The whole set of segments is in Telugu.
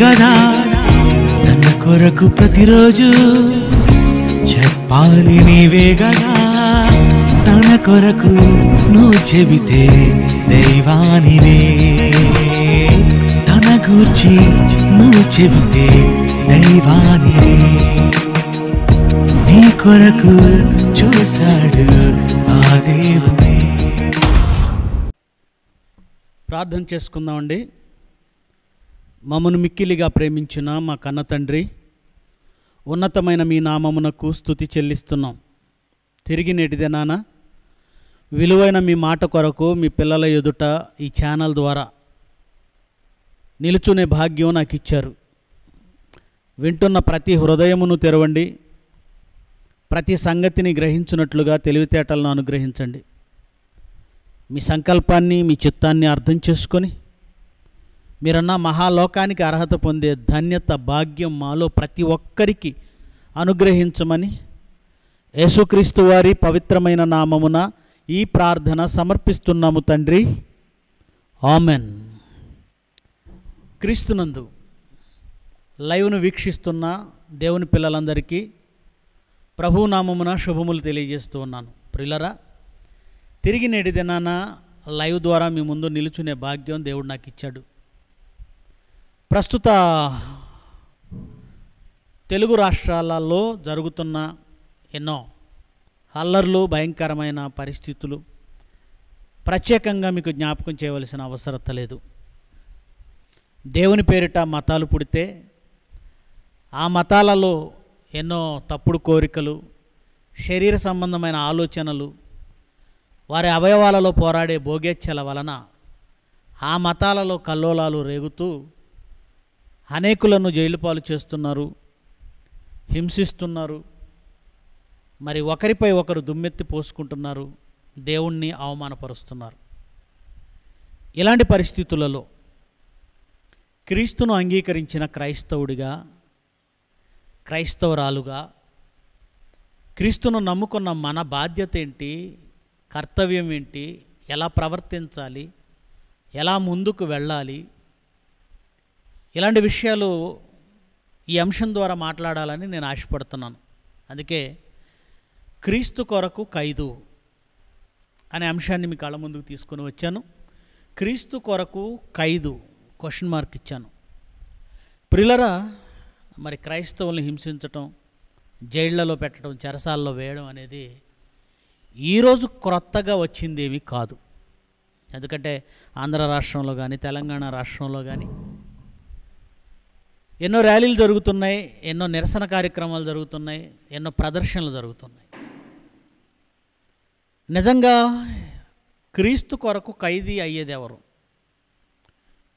గదా తన కొరకు ప్రతిరోజు చెప్పాలి నీవే గదా తన కొరకు నువ్వు చెబితే దైవానివే తన గూర్చి నువ్వు చెబితే దైవానివే నీ కొరకు చూశాడు ఆ దేవుడే ప్రార్థన చేసుకుందామండి మమ్మను మిక్కిలిగా ప్రేమించిన మా కన్న తండ్రి ఉన్నతమైన మీ నామమునకు స్థుతి చెల్లిస్తున్నాం తిరిగి నాన్న విలువైన మీ మాట కొరకు మీ పిల్లల ఎదుట ఈ ఛానల్ ద్వారా నిలుచునే భాగ్యం నాకు ఇచ్చారు వింటున్న ప్రతి హృదయమును తెరవండి ప్రతి సంగతిని గ్రహించినట్లుగా తెలివితేటలను అనుగ్రహించండి మీ సంకల్పాన్ని మీ చిత్తాన్ని అర్థం చేసుకొని మీరన్న మహాలోకానికి అర్హత పొందే ధన్యత భాగ్యం మాలో ప్రతి ఒక్కరికి అనుగ్రహించమని యేసుక్రీస్తు వారి పవిత్రమైన నామమున ఈ ప్రార్థన సమర్పిస్తున్నాము తండ్రి ఆమెన్ క్రీస్తునందు లైవ్ను వీక్షిస్తున్న దేవుని పిల్లలందరికీ ప్రభునామమున శుభములు తెలియజేస్తూ ఉన్నాను ప్రిల్లరా తిరిగి నేటి దినాన లైవ్ ద్వారా మీ ముందు నిలుచునే భాగ్యం దేవుడు నాకు ఇచ్చాడు ప్రస్తుత తెలుగు రాష్ట్రాలలో జరుగుతున్న ఎన్నో అల్లర్లు భయంకరమైన పరిస్థితులు ప్రత్యేకంగా మీకు జ్ఞాపకం చేయవలసిన అవసరత లేదు దేవుని పేరిట మతాలు పుడితే ఆ మతాలలో ఎన్నో తప్పుడు కోరికలు శరీర సంబంధమైన ఆలోచనలు వారి అవయవాలలో పోరాడే భోగేచ్ఛల వలన ఆ మతాలలో కల్లోలాలు రేగుతూ అనేకులను జైలు పాలు చేస్తున్నారు హింసిస్తున్నారు మరి ఒకరిపై ఒకరు దుమ్మెత్తి పోసుకుంటున్నారు దేవుణ్ణి అవమానపరుస్తున్నారు ఇలాంటి పరిస్థితులలో క్రీస్తును అంగీకరించిన క్రైస్తవుడిగా క్రైస్తవరాలుగా క్రీస్తును నమ్ముకున్న మన బాధ్యత ఏంటి కర్తవ్యం ఏంటి ఎలా ప్రవర్తించాలి ఎలా ముందుకు వెళ్ళాలి ఇలాంటి విషయాలు ఈ అంశం ద్వారా మాట్లాడాలని నేను ఆశపడుతున్నాను అందుకే క్రీస్తు కొరకు ఖైదు అనే అంశాన్ని మీ కళ్ళ ముందుకు తీసుకొని వచ్చాను క్రీస్తు కొరకు ఖైదు క్వశ్చన్ మార్క్ ఇచ్చాను ప్రిలరా మరి క్రైస్తవుల్ని హింసించటం జైళ్లలో పెట్టడం చెరసాల్లో వేయడం అనేది ఈరోజు క్రొత్తగా వచ్చిందేమీ కాదు ఎందుకంటే ఆంధ్ర రాష్ట్రంలో కానీ తెలంగాణ రాష్ట్రంలో కానీ ఎన్నో ర్యాలీలు జరుగుతున్నాయి ఎన్నో నిరసన కార్యక్రమాలు జరుగుతున్నాయి ఎన్నో ప్రదర్శనలు జరుగుతున్నాయి నిజంగా క్రీస్తు కొరకు ఖైదీ అయ్యేది ఎవరు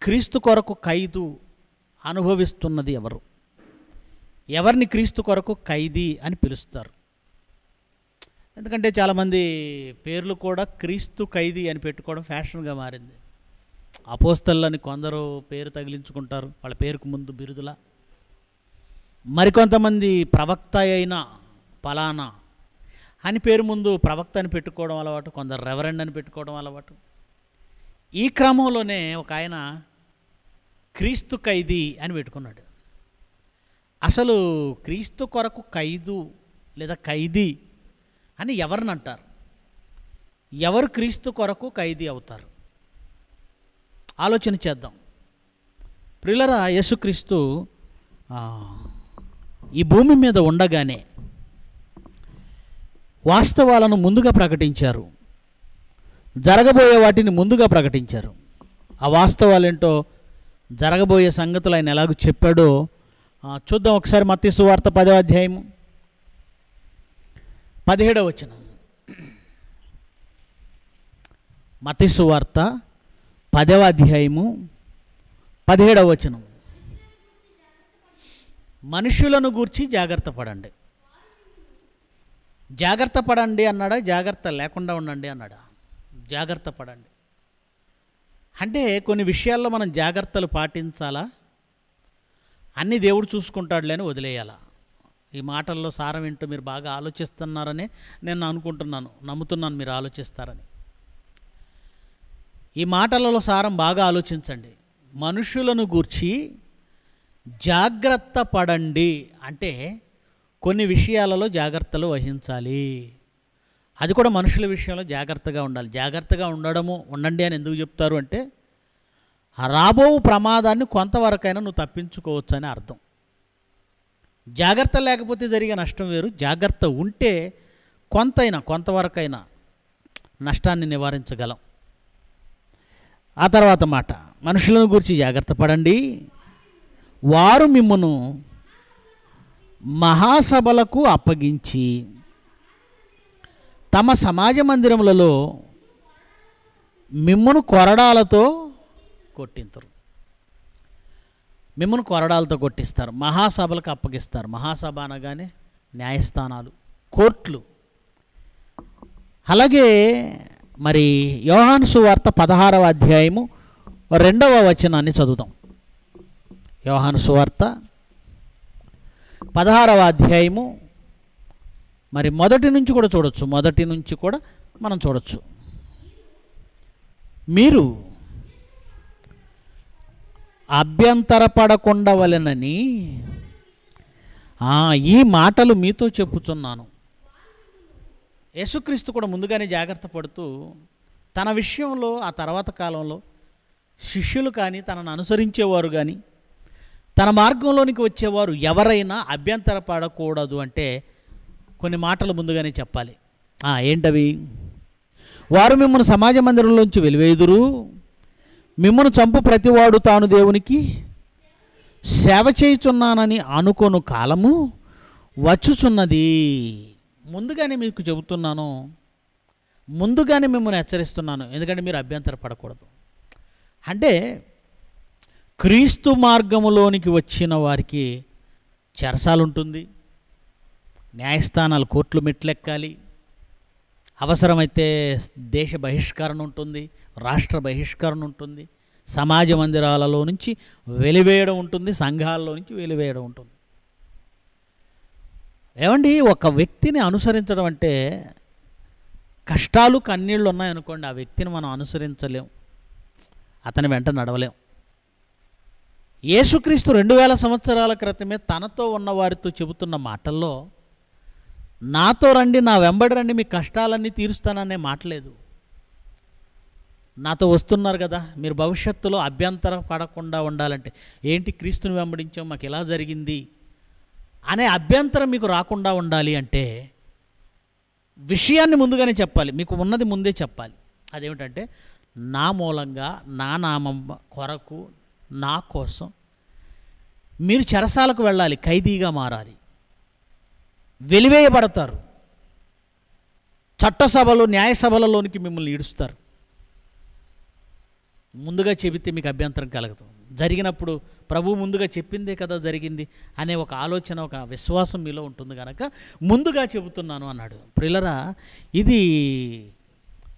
క్రీస్తు కొరకు ఖైదు అనుభవిస్తున్నది ఎవరు ఎవరిని క్రీస్తు కొరకు ఖైదీ అని పిలుస్తారు ఎందుకంటే చాలామంది పేర్లు కూడా క్రీస్తు ఖైదీ అని పెట్టుకోవడం ఫ్యాషన్గా మారింది అపోస్తలని కొందరు పేరు తగిలించుకుంటారు వాళ్ళ పేరుకు ముందు బిరుదుల మరికొంతమంది ప్రవక్త అయిన పలానా అని పేరు ముందు ప్రవక్త అని పెట్టుకోవడం అలవాటు కొందరు రెవరెండ్ అని పెట్టుకోవడం అలవాటు ఈ క్రమంలోనే ఒక ఆయన క్రీస్తు ఖైదీ అని పెట్టుకున్నాడు అసలు క్రీస్తు కొరకు ఖైదు లేదా ఖైదీ అని ఎవరిని అంటారు ఎవరు క్రీస్తు కొరకు ఖైదీ అవుతారు ఆలోచన చేద్దాం ప్రిలరా యేసుక్రీస్తు ఈ భూమి మీద ఉండగానే వాస్తవాలను ముందుగా ప్రకటించారు జరగబోయే వాటిని ముందుగా ప్రకటించారు ఆ వాస్తవాలు ఏంటో జరగబోయే సంగతులు ఆయన ఎలాగో చెప్పాడో చూద్దాం ఒకసారి మత్స్సు వార్త పదవ అధ్యాయం పదిహేడవ వచ్చిన మత్స్సు వార్త పదవ అధ్యాయము పదిహేడవ వచనం మనుషులను గూర్చి జాగ్రత్త పడండి జాగ్రత్త పడండి అన్నాడా జాగ్రత్త లేకుండా ఉండండి అన్నాడా జాగ్రత్త పడండి అంటే కొన్ని విషయాల్లో మనం జాగ్రత్తలు పాటించాలా అన్ని దేవుడు చూసుకుంటాడులేని వదిలేయాలా ఈ మాటల్లో సారం ఏంటో మీరు బాగా ఆలోచిస్తున్నారని నేను అనుకుంటున్నాను నమ్ముతున్నాను మీరు ఆలోచిస్తారని ఈ మాటలలో సారం బాగా ఆలోచించండి మనుషులను గూర్చి జాగ్రత్త పడండి అంటే కొన్ని విషయాలలో జాగ్రత్తలు వహించాలి అది కూడా మనుషుల విషయంలో జాగ్రత్తగా ఉండాలి జాగ్రత్తగా ఉండడము ఉండండి అని ఎందుకు చెప్తారు అంటే రాబో ప్రమాదాన్ని కొంతవరకైనా నువ్వు తప్పించుకోవచ్చు అని అర్థం జాగ్రత్త లేకపోతే జరిగే నష్టం వేరు జాగ్రత్త ఉంటే కొంతైనా కొంతవరకైనా నష్టాన్ని నివారించగలం ఆ తర్వాత మాట మనుషులను గురించి జాగ్రత్త పడండి వారు మిమ్మను మహాసభలకు అప్పగించి తమ సమాజ మందిరములలో మిమ్మను కొరడాలతో కొట్టింతరు మిమ్మను కొరడాలతో కొట్టిస్తారు మహాసభలకు అప్పగిస్తారు మహాసభ అనగానే న్యాయస్థానాలు కోర్టులు అలాగే మరి యోహాను సువార్త పదహారవ అధ్యాయము రెండవ వచనాన్ని చదువుతాం యోహాను సువార్త పదహారవ అధ్యాయము మరి మొదటి నుంచి కూడా చూడొచ్చు మొదటి నుంచి కూడా మనం చూడొచ్చు మీరు అభ్యంతరపడకుండా వలెనని ఈ మాటలు మీతో చెప్పుచున్నాను యేసుక్రీస్తు కూడా ముందుగానే జాగ్రత్త పడుతూ తన విషయంలో ఆ తర్వాత కాలంలో శిష్యులు కానీ తనను అనుసరించేవారు కానీ తన మార్గంలోనికి వచ్చేవారు ఎవరైనా అభ్యంతరపడకూడదు అంటే కొన్ని మాటలు ముందుగానే చెప్పాలి ఏంటవి వారు మిమ్మల్ని సమాజ మందిరంలోంచి వెలివేదురు మిమ్మల్ని చంపు ప్రతివాడు తాను దేవునికి సేవ చేయుచున్నానని అనుకోను కాలము వచ్చుచున్నది ముందుగానే మీకు చెబుతున్నాను ముందుగానే మిమ్మల్ని హెచ్చరిస్తున్నాను ఎందుకంటే మీరు అభ్యంతర పడకూడదు అంటే క్రీస్తు మార్గములోనికి వచ్చిన వారికి ఉంటుంది న్యాయస్థానాలు కోర్టులు మెట్లెక్కాలి అవసరమైతే దేశ బహిష్కరణ ఉంటుంది రాష్ట్ర బహిష్కరణ ఉంటుంది సమాజ మందిరాలలో నుంచి వెలివేయడం ఉంటుంది సంఘాల్లో నుంచి వెలివేయడం ఉంటుంది ఏమండి ఒక వ్యక్తిని అనుసరించడం అంటే కష్టాలు కన్నీళ్ళు ఉన్నాయనుకోండి ఆ వ్యక్తిని మనం అనుసరించలేం అతని వెంట నడవలేం యేసుక్రీస్తు రెండు వేల సంవత్సరాల క్రితమే తనతో ఉన్న వారితో చెబుతున్న మాటల్లో నాతో రండి నా వెంబడి రండి మీ కష్టాలన్నీ తీరుస్తాననే మాట లేదు నాతో వస్తున్నారు కదా మీరు భవిష్యత్తులో అభ్యంతర పడకుండా ఉండాలంటే ఏంటి క్రీస్తుని వెంబడించాం మాకు ఇలా జరిగింది అనే అభ్యంతరం మీకు రాకుండా ఉండాలి అంటే విషయాన్ని ముందుగానే చెప్పాలి మీకు ఉన్నది ముందే చెప్పాలి అదేమిటంటే నా మూలంగా నా నామం కొరకు నా కోసం మీరు చెరసాలకు వెళ్ళాలి ఖైదీగా మారాలి వెలివేయబడతారు చట్టసభలు న్యాయసభలలోనికి మిమ్మల్ని ఈడుస్తారు ముందుగా చెబితే మీకు అభ్యంతరం కలగదు జరిగినప్పుడు ప్రభు ముందుగా చెప్పిందే కదా జరిగింది అనే ఒక ఆలోచన ఒక విశ్వాసం మీలో ఉంటుంది కనుక ముందుగా చెబుతున్నాను అన్నాడు ప్రిలరా ఇది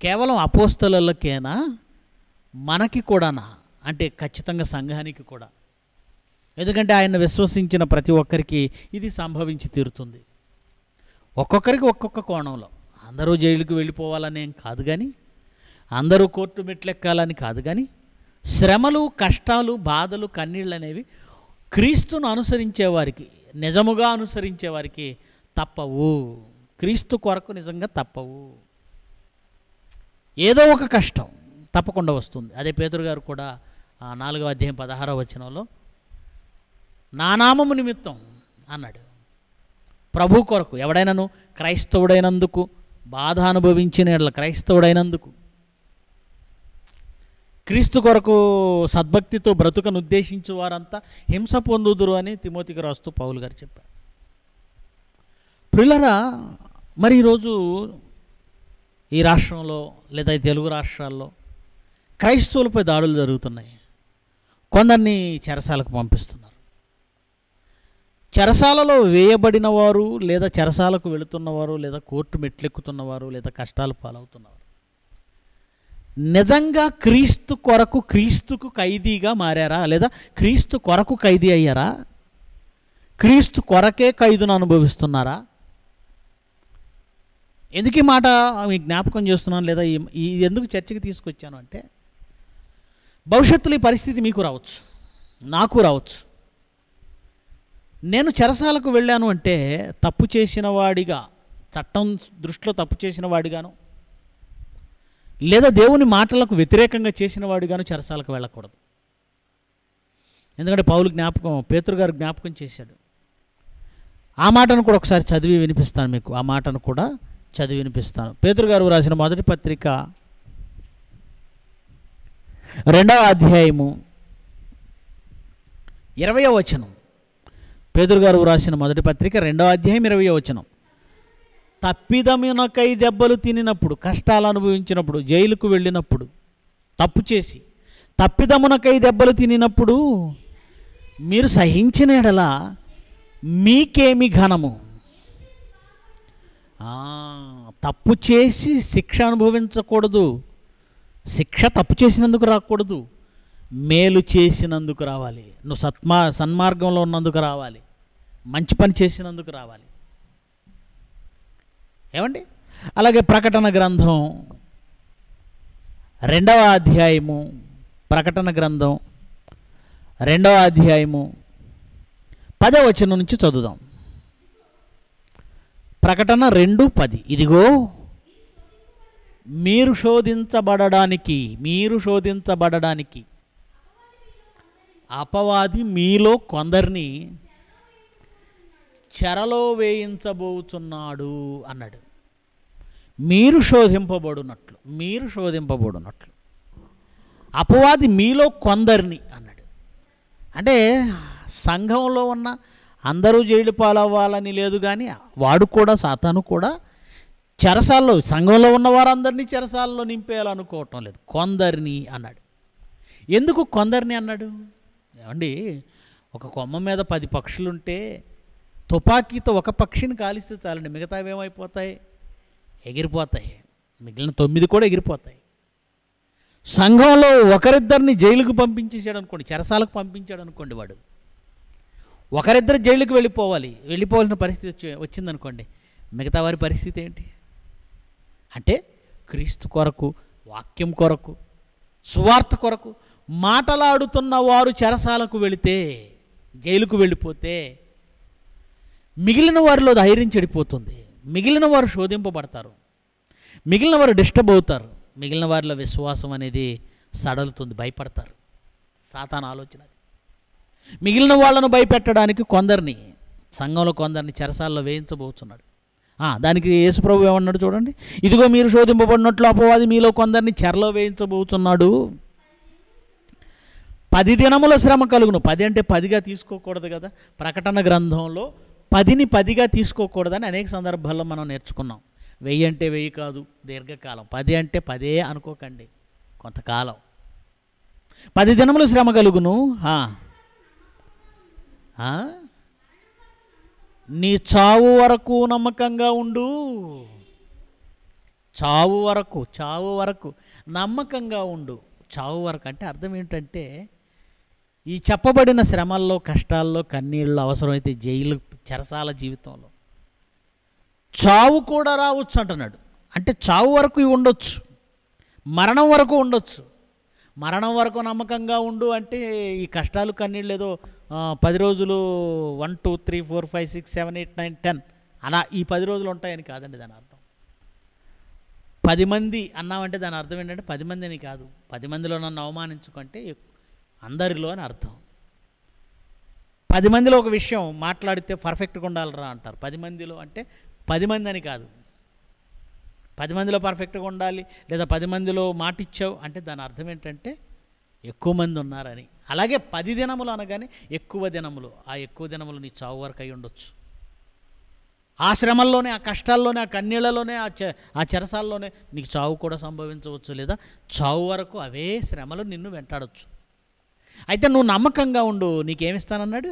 కేవలం అపోస్తలకేనా మనకి కూడానా అంటే ఖచ్చితంగా సంఘానికి కూడా ఎందుకంటే ఆయన విశ్వసించిన ప్రతి ఒక్కరికి ఇది సంభవించి తీరుతుంది ఒక్కొక్కరికి ఒక్కొక్క కోణంలో అందరూ జైలుకు వెళ్ళిపోవాలనేం కాదు కానీ అందరూ కోర్టు మెట్లెక్కాలని కాదు కానీ శ్రమలు కష్టాలు బాధలు కన్నీళ్ళు అనేవి క్రీస్తును అనుసరించే వారికి నిజముగా అనుసరించే వారికి తప్పవు క్రీస్తు కొరకు నిజంగా తప్పవు ఏదో ఒక కష్టం తప్పకుండా వస్తుంది అదే పేదరు గారు కూడా నాలుగో అధ్యాయం పదహారో వచనంలో నా నిమిత్తం అన్నాడు ప్రభు కొరకు ఎవడైనాను క్రైస్తవుడైనందుకు బాధ అనుభవించిన క్రైస్తవుడైనందుకు క్రీస్తు కొరకు సద్భక్తితో బ్రతుకను ఉద్దేశించి వారంతా హింస పొందుదురు అని తిమోతికి రాస్తూ పౌల్ గారు చెప్పారు ప్రిల్లరా మరి ఈరోజు ఈ రాష్ట్రంలో లేదా ఈ తెలుగు రాష్ట్రాల్లో క్రైస్తవులపై దాడులు జరుగుతున్నాయి కొందరిని చెరసాలకు పంపిస్తున్నారు చెరసాలలో వేయబడిన వారు లేదా చెరసాలకు వెళుతున్నవారు లేదా కోర్టు మెట్లెక్కుతున్నవారు లేదా కష్టాలు పాలవుతున్నవారు నిజంగా క్రీస్తు కొరకు క్రీస్తుకు ఖైదీగా మారారా లేదా క్రీస్తు కొరకు ఖైదీ అయ్యారా క్రీస్తు కొరకే ఖైదును అనుభవిస్తున్నారా ఎందుకు ఈ మాట జ్ఞాపకం చేస్తున్నాను లేదా ఈ ఎందుకు చర్చకి తీసుకొచ్చాను అంటే భవిష్యత్తులో ఈ పరిస్థితి మీకు రావచ్చు నాకు రావచ్చు నేను చెరసాలకు వెళ్ళాను అంటే తప్పు చేసిన వాడిగా చట్టం దృష్టిలో తప్పు చేసిన వాడిగాను లేదా దేవుని మాటలకు వ్యతిరేకంగా చేసిన గాను చెరసాలకు వెళ్ళకూడదు ఎందుకంటే పౌలు జ్ఞాపకం పేతురు గారు జ్ఞాపకం చేశాడు ఆ మాటను కూడా ఒకసారి చదివి వినిపిస్తాను మీకు ఆ మాటను కూడా చదివి వినిపిస్తాను పేతురు గారు రాసిన మొదటి పత్రిక రెండవ అధ్యాయము ఇరవయో వచనం పేదరు గారు రాసిన మొదటి పత్రిక రెండవ అధ్యాయం ఇరవయో వచనం తప్పిదమునకై దెబ్బలు తినినప్పుడు కష్టాలు అనుభవించినప్పుడు జైలుకు వెళ్ళినప్పుడు తప్పు చేసి తప్పిదమునకై దెబ్బలు తినినప్పుడు మీరు సహించిన ఎడలా మీకేమి ఘనము తప్పు చేసి శిక్ష అనుభవించకూడదు శిక్ష తప్పు చేసినందుకు రాకూడదు మేలు చేసినందుకు రావాలి నువ్వు సత్మా సన్మార్గంలో ఉన్నందుకు రావాలి మంచి పని చేసినందుకు రావాలి ఏమండి అలాగే ప్రకటన గ్రంథం రెండవ అధ్యాయము ప్రకటన గ్రంథం రెండవ అధ్యాయము పదవచనం నుంచి చదువుదాం ప్రకటన రెండు పది ఇదిగో మీరు శోధించబడడానికి మీరు శోధించబడడానికి అపవాది మీలో కొందరిని చెరలో వేయించబోతున్నాడు అన్నాడు మీరు శోధింపబడునట్లు మీరు శోధింపబడునట్లు అపవాది మీలో కొందరిని అన్నాడు అంటే సంఘంలో ఉన్న అందరూ జైలు పాలవ్వాలని లేదు కానీ వాడు కూడా సాతాను కూడా చెరసాల్లో సంఘంలో ఉన్న వారందరినీ చెరసాల్లో నింపేయాలనుకోవటం లేదు కొందరిని అన్నాడు ఎందుకు కొందరిని అన్నాడు ఏమండి ఒక కొమ్మ మీద పది పక్షులుంటే తుపాకీతో ఒక పక్షిని కాలిస్తే చాలండి మిగతావి ఏమైపోతాయి ఎగిరిపోతాయి మిగిలిన తొమ్మిది కూడా ఎగిరిపోతాయి సంఘంలో ఒకరిద్దరిని జైలుకు పంపించేశాడు అనుకోండి చెరసాలకు పంపించాడు అనుకోండి వాడు ఒకరిద్దరు జైలుకు వెళ్ళిపోవాలి వెళ్ళిపోవాల్సిన పరిస్థితి వచ్చి వచ్చిందనుకోండి మిగతా వారి పరిస్థితి ఏంటి అంటే క్రీస్తు కొరకు వాక్యం కొరకు సువార్త కొరకు మాటలాడుతున్న వారు చెరసాలకు వెళితే జైలుకు వెళ్ళిపోతే మిగిలిన వారిలో ధైర్యం చెడిపోతుంది మిగిలిన వారు శోధింపబడతారు మిగిలిన వారు డిస్టర్బ్ అవుతారు మిగిలిన వారిలో విశ్వాసం అనేది సడలుతుంది భయపడతారు సాతాన ఆలోచన మిగిలిన వాళ్ళను భయపెట్టడానికి కొందరిని సంఘంలో కొందరిని చెరసాల్లో వేయించబోతున్నాడు దానికి యేసుప్రభు ఏమన్నాడు చూడండి ఇదిగో మీరు శోధింపబడినట్లు అపవాది మీలో కొందరిని చెరలో వేయించబోతున్నాడు పది దినముల శ్రమ కలుగును పది అంటే పదిగా తీసుకోకూడదు కదా ప్రకటన గ్రంథంలో పదిని పదిగా తీసుకోకూడదని అనేక సందర్భాల్లో మనం నేర్చుకున్నాం వెయ్యి అంటే వెయ్యి కాదు దీర్ఘకాలం పది అంటే పదే అనుకోకండి కొంతకాలం పది దినములు శ్రమ కలుగును నీ చావు వరకు నమ్మకంగా ఉండు చావు వరకు చావు వరకు నమ్మకంగా ఉండు చావు వరకు అంటే అర్థం ఏంటంటే ఈ చెప్పబడిన శ్రమల్లో కష్టాల్లో కన్నీళ్ళు అవసరమైతే జైలు చెరసాల జీవితంలో చావు కూడా రావచ్చు అంటున్నాడు అంటే చావు వరకు ఇవి ఉండొచ్చు మరణం వరకు ఉండొచ్చు మరణం వరకు నమ్మకంగా ఉండు అంటే ఈ కష్టాలు కన్నీళ్ళు ఏదో పది రోజులు one two three four five six seven eight nine ten అలా ఈ పది రోజులు ఉంటాయని కాదండి దాని అర్థం పది మంది అన్నామంటే దాని అర్థం ఏంటంటే పది మంది అని కాదు పది మందిలో నన్ను అవమానించుకుంటే అందరిలో అని అర్థం పది మందిలో ఒక విషయం మాట్లాడితే పర్ఫెక్ట్గా ఉండాలిరా అంటారు పది మందిలో అంటే పది మంది అని కాదు పది మందిలో పర్ఫెక్ట్గా ఉండాలి లేదా పది మందిలో మాట ఇచ్చావు అంటే దాని అర్థం ఏంటంటే ఎక్కువ మంది ఉన్నారని అలాగే పది దినములు అనగానే ఎక్కువ దినములు ఆ ఎక్కువ దినములు నీ చావు వరకు అయి ఉండొచ్చు ఆ శ్రమల్లోనే ఆ కష్టాల్లోనే ఆ కన్నీళ్లలోనే ఆ చె ఆ చెరసాల్లోనే నీకు చావు కూడా సంభవించవచ్చు లేదా చావు వరకు అవే శ్రమలు నిన్ను వెంటాడొచ్చు అయితే నువ్వు నమ్మకంగా ఉండు నీకేమిస్తానన్నాడు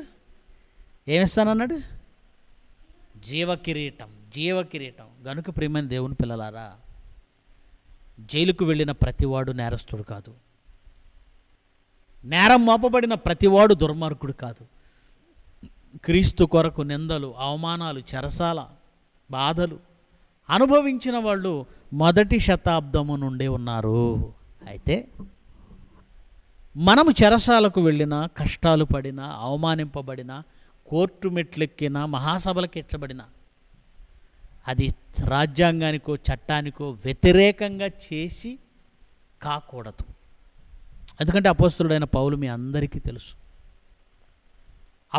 ఏమిస్తానన్నాడు జీవకిరీటం జీవకిరీటం గనుక ప్రియమైన దేవుని పిల్లలారా జైలుకు వెళ్ళిన ప్రతివాడు నేరస్తుడు కాదు నేరం మోపబడిన ప్రతివాడు దుర్మార్గుడు కాదు క్రీస్తు కొరకు నిందలు అవమానాలు చెరసాల బాధలు అనుభవించిన వాళ్ళు మొదటి శతాబ్దము నుండే ఉన్నారు అయితే మనము చెరసాలకు వెళ్ళినా కష్టాలు పడినా అవమానింపబడినా కోర్టు మెట్లెక్కినా మహాసభలకు ఇచ్చబడినా అది రాజ్యాంగానికో చట్టానికో వ్యతిరేకంగా చేసి కాకూడదు ఎందుకంటే అపోస్తుడైన పౌలు మీ అందరికీ తెలుసు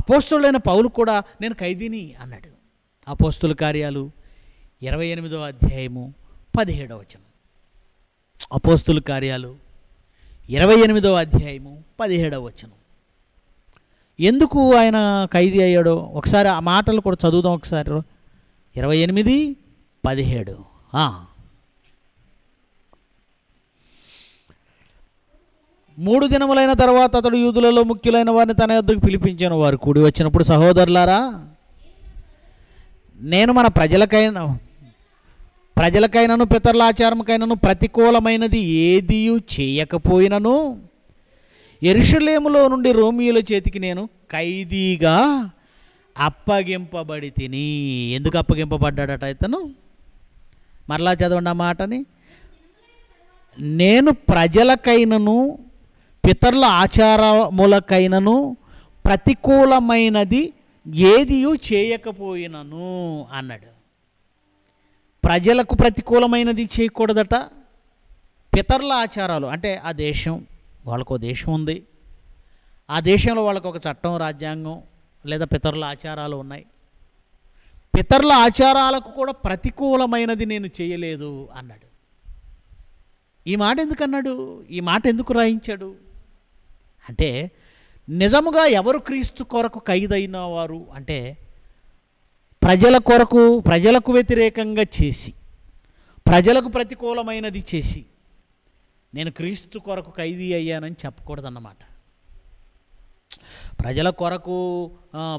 అపోస్తుడైన పౌలు కూడా నేను ఖైదీని అన్నాడు అపోస్తుల కార్యాలు ఇరవై ఎనిమిదవ అధ్యాయము పదిహేడవచనం అపోస్తుల కార్యాలు ఇరవై ఎనిమిదవ అధ్యాయము పదిహేడవ వచనం ఎందుకు ఆయన ఖైదీ అయ్యాడో ఒకసారి ఆ మాటలు కూడా చదువుదాం ఒకసారి ఇరవై ఎనిమిది పదిహేడు మూడు దినములైన తర్వాత అతడు యూదులలో ముఖ్యులైన వారిని తన యొద్దకు పిలిపించిన వారు కూడి వచ్చినప్పుడు సహోదరులారా నేను మన ప్రజలకైనా ప్రజలకైనను పితరుల ఆచారముకైనను ప్రతికూలమైనది ఏదియూ చేయకపోయినను ఎరుషులేములో నుండి రోమియోల చేతికి నేను ఖైదీగా అప్పగింపబడి తిని ఎందుకు అప్పగింపబడ్డాడట ఇతను మరలా చదవండి ఆ మాటని నేను ప్రజలకైనను పితరుల ఆచారములకైనను ప్రతికూలమైనది ఏదియూ చేయకపోయినను అన్నాడు ప్రజలకు ప్రతికూలమైనది చేయకూడదట పితరుల ఆచారాలు అంటే ఆ దేశం వాళ్ళకు దేశం ఉంది ఆ దేశంలో వాళ్ళకు ఒక చట్టం రాజ్యాంగం లేదా పితరుల ఆచారాలు ఉన్నాయి పితరుల ఆచారాలకు కూడా ప్రతికూలమైనది నేను చేయలేదు అన్నాడు ఈ మాట ఎందుకు అన్నాడు ఈ మాట ఎందుకు రాయించాడు అంటే నిజముగా ఎవరు క్రీస్తు కొరకు ఖైదైన వారు అంటే ప్రజల కొరకు ప్రజలకు వ్యతిరేకంగా చేసి ప్రజలకు ప్రతికూలమైనది చేసి నేను క్రీస్తు కొరకు ఖైదీ అయ్యానని చెప్పకూడదన్నమాట ప్రజల కొరకు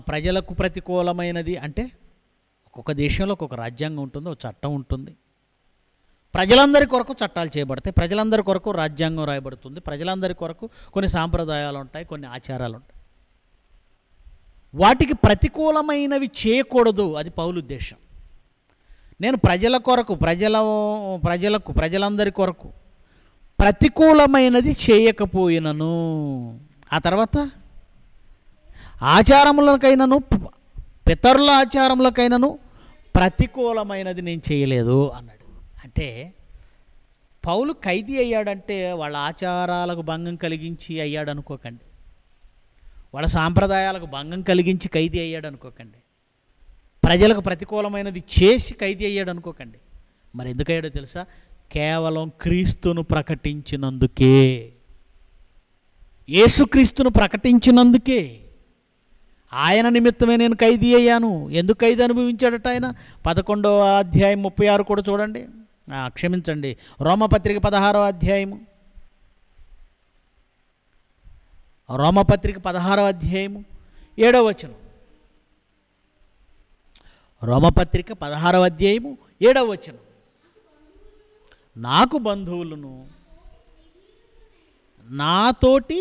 ప్రజలకు ప్రతికూలమైనది అంటే ఒక్కొక్క దేశంలో ఒక్కొక్క రాజ్యాంగం ఉంటుంది ఒక చట్టం ఉంటుంది ప్రజలందరి కొరకు చట్టాలు చేయబడతాయి ప్రజలందరి కొరకు రాజ్యాంగం రాయబడుతుంది ప్రజలందరి కొరకు కొన్ని సాంప్రదాయాలు ఉంటాయి కొన్ని ఆచారాలు ఉంటాయి వాటికి ప్రతికూలమైనవి చేయకూడదు అది పౌలు ఉద్దేశం నేను ప్రజల కొరకు ప్రజల ప్రజలకు ప్రజలందరి కొరకు ప్రతికూలమైనది చేయకపోయినను ఆ తర్వాత ఆచారములకైనను పితరుల ఆచారములకైనను ప్రతికూలమైనది నేను చేయలేదు అన్నాడు అంటే పౌలు ఖైదీ అయ్యాడంటే వాళ్ళ ఆచారాలకు భంగం కలిగించి అయ్యాడు అనుకోకండి వాళ్ళ సాంప్రదాయాలకు భంగం కలిగించి ఖైదీ అయ్యాడు అనుకోకండి ప్రజలకు ప్రతికూలమైనది చేసి ఖైదీ అయ్యాడు అనుకోకండి మరి ఎందుకయ్యాడో తెలుసా కేవలం క్రీస్తును ప్రకటించినందుకే యేసుక్రీస్తును ప్రకటించినందుకే ఆయన నిమిత్తమే నేను ఖైదీ అయ్యాను ఎందుకు ఖైదీ అనుభవించాడట ఆయన పదకొండవ అధ్యాయం ముప్పై ఆరు కూడా చూడండి క్షమించండి రోమపత్రిక పదహారవ అధ్యాయము రోమపత్రిక పదహారవ అధ్యాయము ఏడవ వచనం రోమపత్రిక పదహారవ అధ్యాయము ఏడవ వచనం నాకు బంధువులను నాతోటి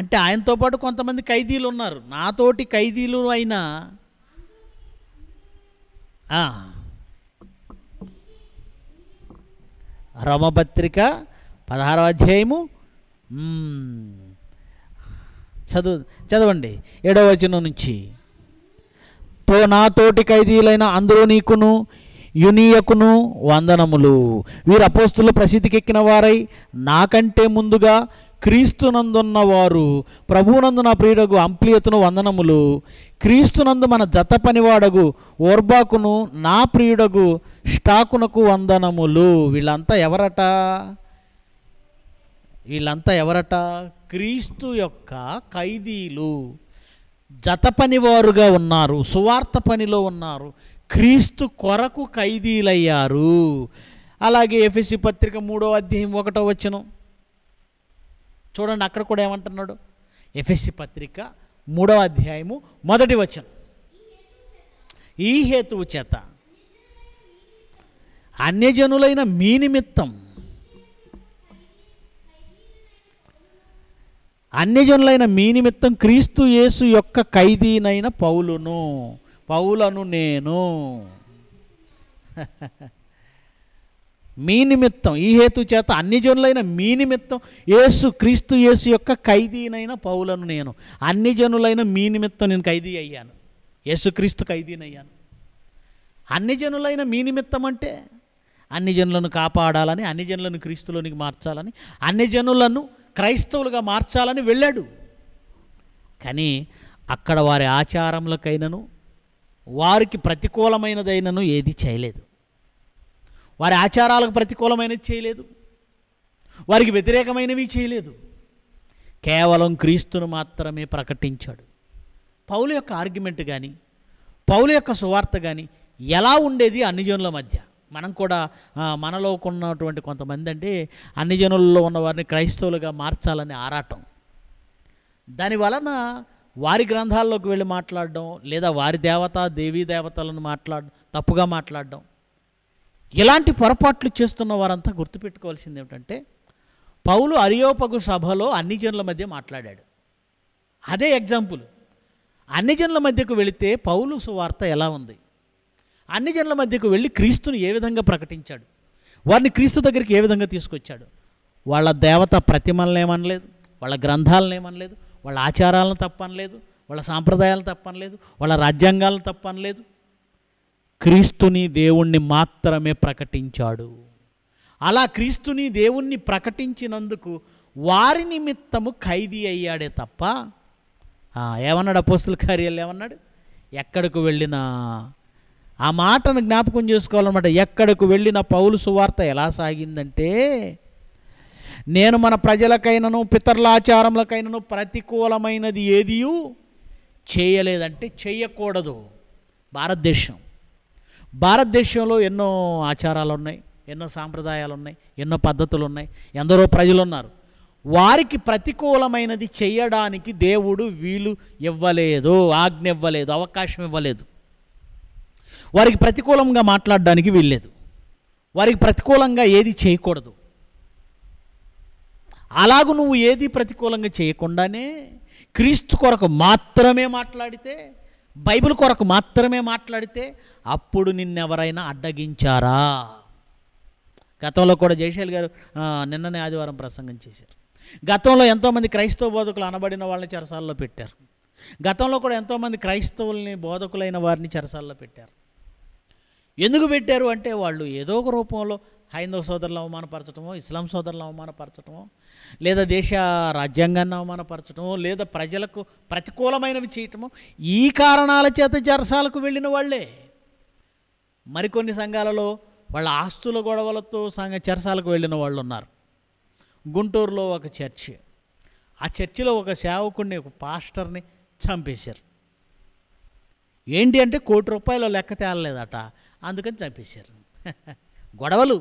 అంటే ఆయనతో పాటు కొంతమంది ఖైదీలు ఉన్నారు నాతోటి ఖైదీలు అయినా రమపత్రిక పదహారవ అధ్యాయము చదువు చదవండి ఏడవ వచనం నుంచి తో నాతోటి ఖైదీలైన అందరూ నీకును యునీయకును వందనములు వీరు అపోస్తులు ప్రసిద్ధికెక్కిన వారై నాకంటే ముందుగా క్రీస్తునందున్న వారు ప్రభువునందు నా ప్రియుడగు అంప్లియతును వందనములు క్రీస్తునందు మన జత పనివాడగు ఓర్బాకును నా ప్రియుడగు స్టాకునకు వందనములు వీళ్ళంతా ఎవరట వీళ్ళంతా ఎవరట క్రీస్తు యొక్క ఖైదీలు జత పనివారుగా ఉన్నారు సువార్త పనిలో ఉన్నారు క్రీస్తు కొరకు ఖైదీలయ్యారు అలాగే ఎఫ్ఎస్సి పత్రిక మూడో అధ్యాయం ఒకటో వచ్చను చూడండి అక్కడ కూడా ఏమంటున్నాడు ఎఫ్ఎస్సి పత్రిక మూడవ అధ్యాయము మొదటి వచనం ఈ హేతువు చేత అన్యజనులైన మీ నిమిత్తం అన్యజనులైన మీ నిమిత్తం క్రీస్తు యేసు యొక్క ఖైదీనైన పౌలును పౌలను నేను మీ నిమిత్తం ఈ హేతు చేత అన్యజనులైన మీ నిమిత్తం యేసు క్రీస్తు యేసు యొక్క ఖైదీనైన పౌలను నేను అన్యజనులైన మీ నిమిత్తం నేను ఖైదీ అయ్యాను యేసుక్రీస్తు ఖైదీనయ్యాను అన్యజనులైన మీ నిమిత్తం అంటే అన్ని జనులను కాపాడాలని అన్ని జనులను క్రీస్తులోనికి మార్చాలని అన్ని జనులను క్రైస్తవులుగా మార్చాలని వెళ్ళాడు కానీ అక్కడ వారి ఆచారములకైనను వారికి ప్రతికూలమైనదైనను ఏది చేయలేదు వారి ఆచారాలకు ప్రతికూలమైనది చేయలేదు వారికి వ్యతిరేకమైనవి చేయలేదు కేవలం క్రీస్తును మాత్రమే ప్రకటించాడు పౌలు యొక్క ఆర్గ్యుమెంట్ కానీ పౌలు యొక్క సువార్త కానీ ఎలా ఉండేది అన్ని జనుల మధ్య మనం కూడా మనలో ఉన్నటువంటి కొంతమంది అండి అన్ని జనుల్లో ఉన్నవారిని క్రైస్తవులుగా మార్చాలని ఆరాటం దాని వలన వారి గ్రంథాల్లోకి వెళ్ళి మాట్లాడడం లేదా వారి దేవత దేవీ దేవతలను మాట్లాడడం తప్పుగా మాట్లాడడం ఇలాంటి పొరపాట్లు చేస్తున్న వారంతా గుర్తుపెట్టుకోవాల్సింది ఏమిటంటే పౌలు అరియోపగు సభలో అన్ని జనుల మధ్య మాట్లాడాడు అదే ఎగ్జాంపుల్ అన్ని జనుల మధ్యకు వెళితే పౌలు సువార్త ఎలా ఉంది అన్ని జనుల మధ్యకు వెళ్ళి క్రీస్తుని ఏ విధంగా ప్రకటించాడు వారిని క్రీస్తు దగ్గరికి ఏ విధంగా తీసుకొచ్చాడు వాళ్ళ దేవత ప్రతిమలను ఏమనలేదు వాళ్ళ గ్రంథాలను ఏమనలేదు వాళ్ళ ఆచారాలను తప్పనలేదు వాళ్ళ సాంప్రదాయాలు తప్పనలేదు వాళ్ళ రాజ్యాంగాలను తప్పనలేదు క్రీస్తుని దేవుణ్ణి మాత్రమే ప్రకటించాడు అలా క్రీస్తుని దేవుణ్ణి ప్రకటించినందుకు వారి నిమిత్తము ఖైదీ అయ్యాడే తప్ప ఏమన్నాడు అపోస్తుల కార్యాలు ఏమన్నాడు ఎక్కడికి వెళ్ళినా ఆ మాటను జ్ఞాపకం చేసుకోవాలన్నమాట ఎక్కడకు వెళ్ళిన పౌలు సువార్త ఎలా సాగిందంటే నేను మన ప్రజలకైనను పితరుల ఆచారములకైనను ప్రతికూలమైనది ఏదియు చేయలేదంటే చేయకూడదు భారతదేశం భారతదేశంలో ఎన్నో ఆచారాలు ఉన్నాయి ఎన్నో సాంప్రదాయాలు ఉన్నాయి ఎన్నో పద్ధతులు ఉన్నాయి ఎందరో ప్రజలు ఉన్నారు వారికి ప్రతికూలమైనది చేయడానికి దేవుడు వీలు ఇవ్వలేదు ఆజ్ఞ ఇవ్వలేదు అవకాశం ఇవ్వలేదు వారికి ప్రతికూలంగా మాట్లాడడానికి వీల్లేదు వారికి ప్రతికూలంగా ఏది చేయకూడదు అలాగూ నువ్వు ఏది ప్రతికూలంగా చేయకుండానే క్రీస్తు కొరకు మాత్రమే మాట్లాడితే బైబిల్ కొరకు మాత్రమే మాట్లాడితే అప్పుడు నిన్నెవరైనా అడ్డగించారా గతంలో కూడా జయశైల్ గారు నిన్ననే ఆదివారం ప్రసంగం చేశారు గతంలో ఎంతోమంది క్రైస్తవ బోధకులు అనబడిన వాళ్ళని చెరసాల్లో పెట్టారు గతంలో కూడా ఎంతోమంది క్రైస్తవుల్ని బోధకులైన వారిని చెరసాల్లో పెట్టారు ఎందుకు పెట్టారు అంటే వాళ్ళు ఏదో ఒక రూపంలో హైందవ సోదరులను అవమానపరచటమో ఇస్లాం సోదరులను అవమానపరచటమో లేదా దేశ రాజ్యాంగాన్ని అవమానపరచటమో లేదా ప్రజలకు ప్రతికూలమైనవి చేయటమో ఈ కారణాల చేత జరసాలకు వెళ్ళిన వాళ్ళే మరికొన్ని సంఘాలలో వాళ్ళ ఆస్తుల గొడవలతో సంఘ చర్చాలకు వెళ్ళిన వాళ్ళు ఉన్నారు గుంటూరులో ఒక చర్చ్ ఆ చర్చిలో ఒక సేవకుడిని ఒక పాస్టర్ని చంపేశారు ఏంటి అంటే కోటి రూపాయలు లెక్క తేలలేదట అందుకని చంపేశారు గొడవలు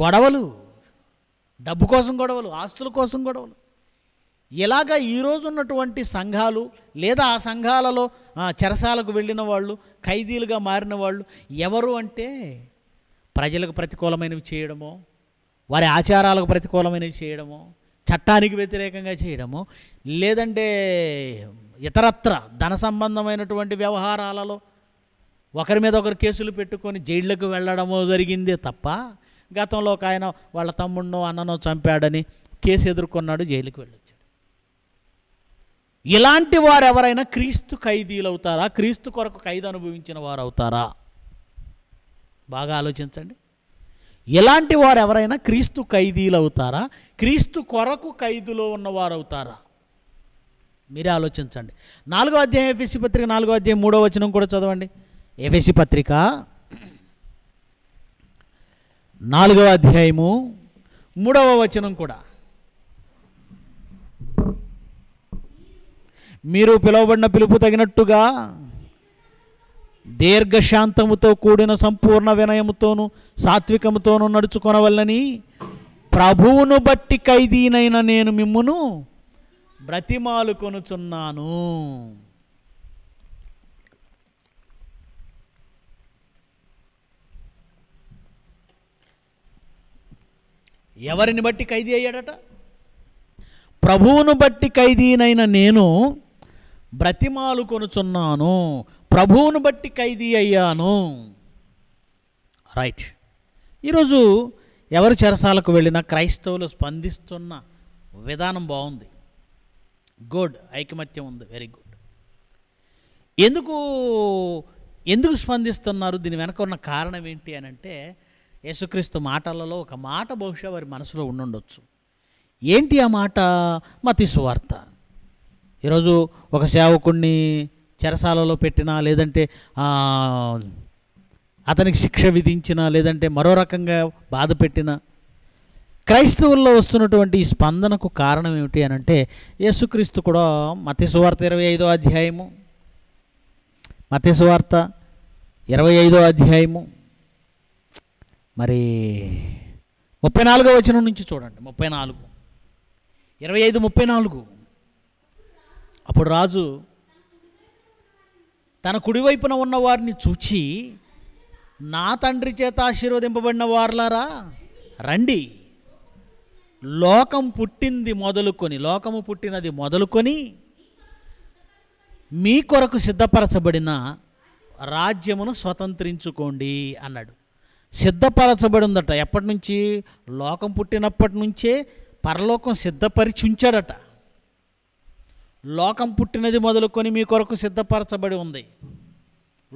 గొడవలు డబ్బు కోసం గొడవలు ఆస్తుల కోసం గొడవలు ఇలాగ ఈరోజు ఉన్నటువంటి సంఘాలు లేదా ఆ సంఘాలలో చెరసాలకు వెళ్ళిన వాళ్ళు ఖైదీలుగా మారిన వాళ్ళు ఎవరు అంటే ప్రజలకు ప్రతికూలమైనవి చేయడమో వారి ఆచారాలకు ప్రతికూలమైనవి చేయడమో చట్టానికి వ్యతిరేకంగా చేయడమో లేదంటే ఇతరత్ర ధన సంబంధమైనటువంటి వ్యవహారాలలో ఒకరి మీద ఒకరు కేసులు పెట్టుకొని జైళ్ళకు వెళ్ళడమో జరిగిందే తప్ప గతంలో ఒక ఆయన వాళ్ళ తమ్ముడినో అన్ననో చంపాడని కేసు ఎదుర్కొన్నాడు జైలుకి వెళ్ళొచ్చాడు ఇలాంటి వారు ఎవరైనా క్రీస్తు ఖైదీలు అవుతారా క్రీస్తు కొరకు ఖైదు అనుభవించిన వారు అవుతారా బాగా ఆలోచించండి ఇలాంటి వారు ఎవరైనా క్రీస్తు ఖైదీలు అవుతారా క్రీస్తు కొరకు ఖైదులో ఉన్నవారు అవుతారా మీరే ఆలోచించండి నాలుగో అధ్యాయం ఎఫ్ఎస్సి పత్రిక నాలుగో అధ్యాయం మూడో వచనం కూడా చదవండి ఎఫెసి పత్రిక నాలుగవ అధ్యాయము మూడవ వచనం కూడా మీరు పిలువబడిన పిలుపు తగినట్టుగా దీర్ఘశాంతముతో కూడిన సంపూర్ణ వినయముతోనూ సాత్వికముతోనూ నడుచుకొనవల్లని ప్రభువును బట్టి ఖైదీనైన నేను మిమ్మును బ్రతిమాలు కొనుచున్నాను ఎవరిని బట్టి ఖైదీ అయ్యాడట ప్రభువును బట్టి ఖైదీనైన నేను బ్రతిమాలు కొనుచున్నాను ప్రభువును బట్టి ఖైదీ అయ్యాను రైట్ ఈరోజు ఎవరు చెరసాలకు వెళ్ళినా క్రైస్తవులు స్పందిస్తున్న విధానం బాగుంది గుడ్ ఐకమత్యం ఉంది వెరీ గుడ్ ఎందుకు ఎందుకు స్పందిస్తున్నారు దీని వెనక ఉన్న కారణం ఏంటి అని అంటే యేసుక్రీస్తు మాటలలో ఒక మాట బహుశా వారి మనసులో ఉండుండొచ్చు ఏంటి ఆ మాట మతి సువార్త ఈరోజు ఒక సేవకుణ్ణి చెరసాలలో పెట్టినా లేదంటే అతనికి శిక్ష విధించినా లేదంటే మరో రకంగా బాధ పెట్టినా క్రైస్తవుల్లో వస్తున్నటువంటి ఈ స్పందనకు కారణం ఏమిటి అని అంటే యేసుక్రీస్తు కూడా మతేశ్వార్త ఇరవై ఐదో అధ్యాయము మతేశ్వార్త ఇరవై ఐదో అధ్యాయము మరి ముప్పై నాలుగో వచనం నుంచి చూడండి ముప్పై నాలుగు ఇరవై ఐదు ముప్పై నాలుగు అప్పుడు రాజు తన కుడివైపున ఉన్న వారిని చూచి నా తండ్రి చేత ఆశీర్వదింపబడిన వారులారా రండి లోకం పుట్టింది మొదలుకొని లోకము పుట్టినది మొదలుకొని మీ కొరకు సిద్ధపరచబడిన రాజ్యమును స్వతంత్రించుకోండి అన్నాడు సిద్ధపరచబడి ఉందట ఎప్పటి నుంచి లోకం పుట్టినప్పటి నుంచే పరలోకం సిద్ధపరిచి ఉంచాడట లోకం పుట్టినది మొదలుకొని మీ కొరకు సిద్ధపరచబడి ఉంది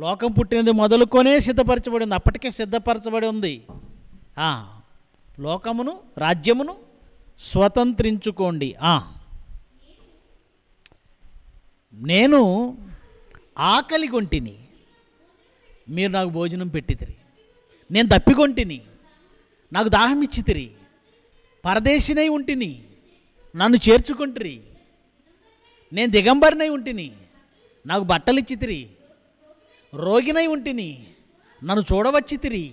లోకం పుట్టినది మొదలుకొనే సిద్ధపరచబడి ఉంది అప్పటికే సిద్ధపరచబడి ఉంది లోకమును రాజ్యమును స్వతంత్రించుకోండి నేను ఆకలి కొంటిని మీరు నాకు భోజనం పెట్టిదిరి నేను తప్పికొంటిని నాకు దాహం ఇచ్చితిరి పరదేశినై ఉంటిని నన్ను చేర్చుకుంటురి నేను దిగంబరినై ఉంటిని నాకు బట్టలు ఇచ్చితిరి రోగినై ఉంటిని నన్ను చూడవచ్చి తిరి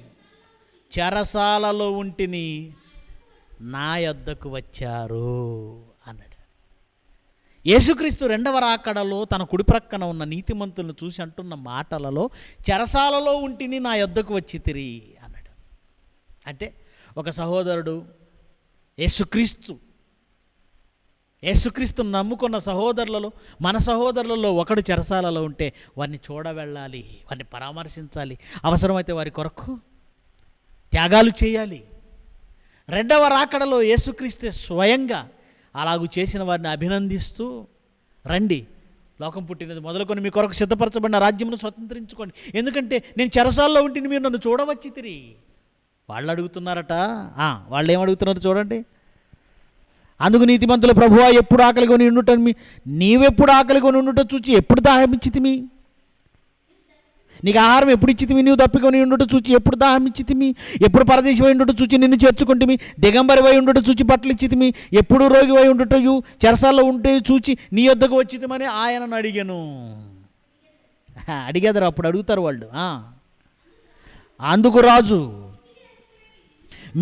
చెరసాలలో ఉంటిని నా యొద్దకు వచ్చారు యేసుక్రీస్తు రెండవ రాకడలో తన కుడి ప్రక్కన ఉన్న నీతిమంతులను చూసి అంటున్న మాటలలో చెరసాలలో ఉంటిని నా యొద్దకు వచ్చి తిరిగి అన్నాడు అంటే ఒక సహోదరుడు యేసుక్రీస్తు యేసుక్రీస్తును నమ్ముకున్న సహోదరులలో మన సహోదరులలో ఒకడు చెరసాలలో ఉంటే వారిని చూడవెళ్ళాలి వారిని పరామర్శించాలి అవసరమైతే వారి కొరకు త్యాగాలు చేయాలి రెండవ రాకడలో యేసుక్రీస్తే స్వయంగా అలాగూ చేసిన వారిని అభినందిస్తూ రండి లోకం పుట్టినది మొదలుకొని మీ కొరకు సిద్ధపరచబడిన రాజ్యమును స్వతంత్రించుకోండి ఎందుకంటే నేను చెరసాల్లో ఉంటే మీరు నన్ను చూడవచ్చి తిరిగి వాళ్ళు అడుగుతున్నారట వాళ్ళు ఏమడుగుతున్నారు చూడండి అందుకు నీతిమంతుల ప్రభువా ఎప్పుడు ఆకలి కొని ఉండుట నీవెప్పుడు ఆకలి కొని ఉండుట చూచి ఎప్పుడు మీ నీకు ఆహారం ఎప్పుడు మీ నీవు తప్పికొని ఉండుట చూచి ఎప్పుడు దాహం ఇచ్చితిమి ఎప్పుడు పరదేశివై ఉండుట చూచి నిన్ను చేర్చుకుంటుమి దిగంబరివై ఉండుట చూచి బట్టలు ఇచ్చితిమి ఎప్పుడు రోగి రోగివై ఉండుటయు చెరసాల్లో ఉంటే చూచి నీ యొద్దకు వచ్చితమని ఆయనను అడిగాను అడిగేదారు అప్పుడు అడుగుతారు వాళ్ళు అందుకు రాజు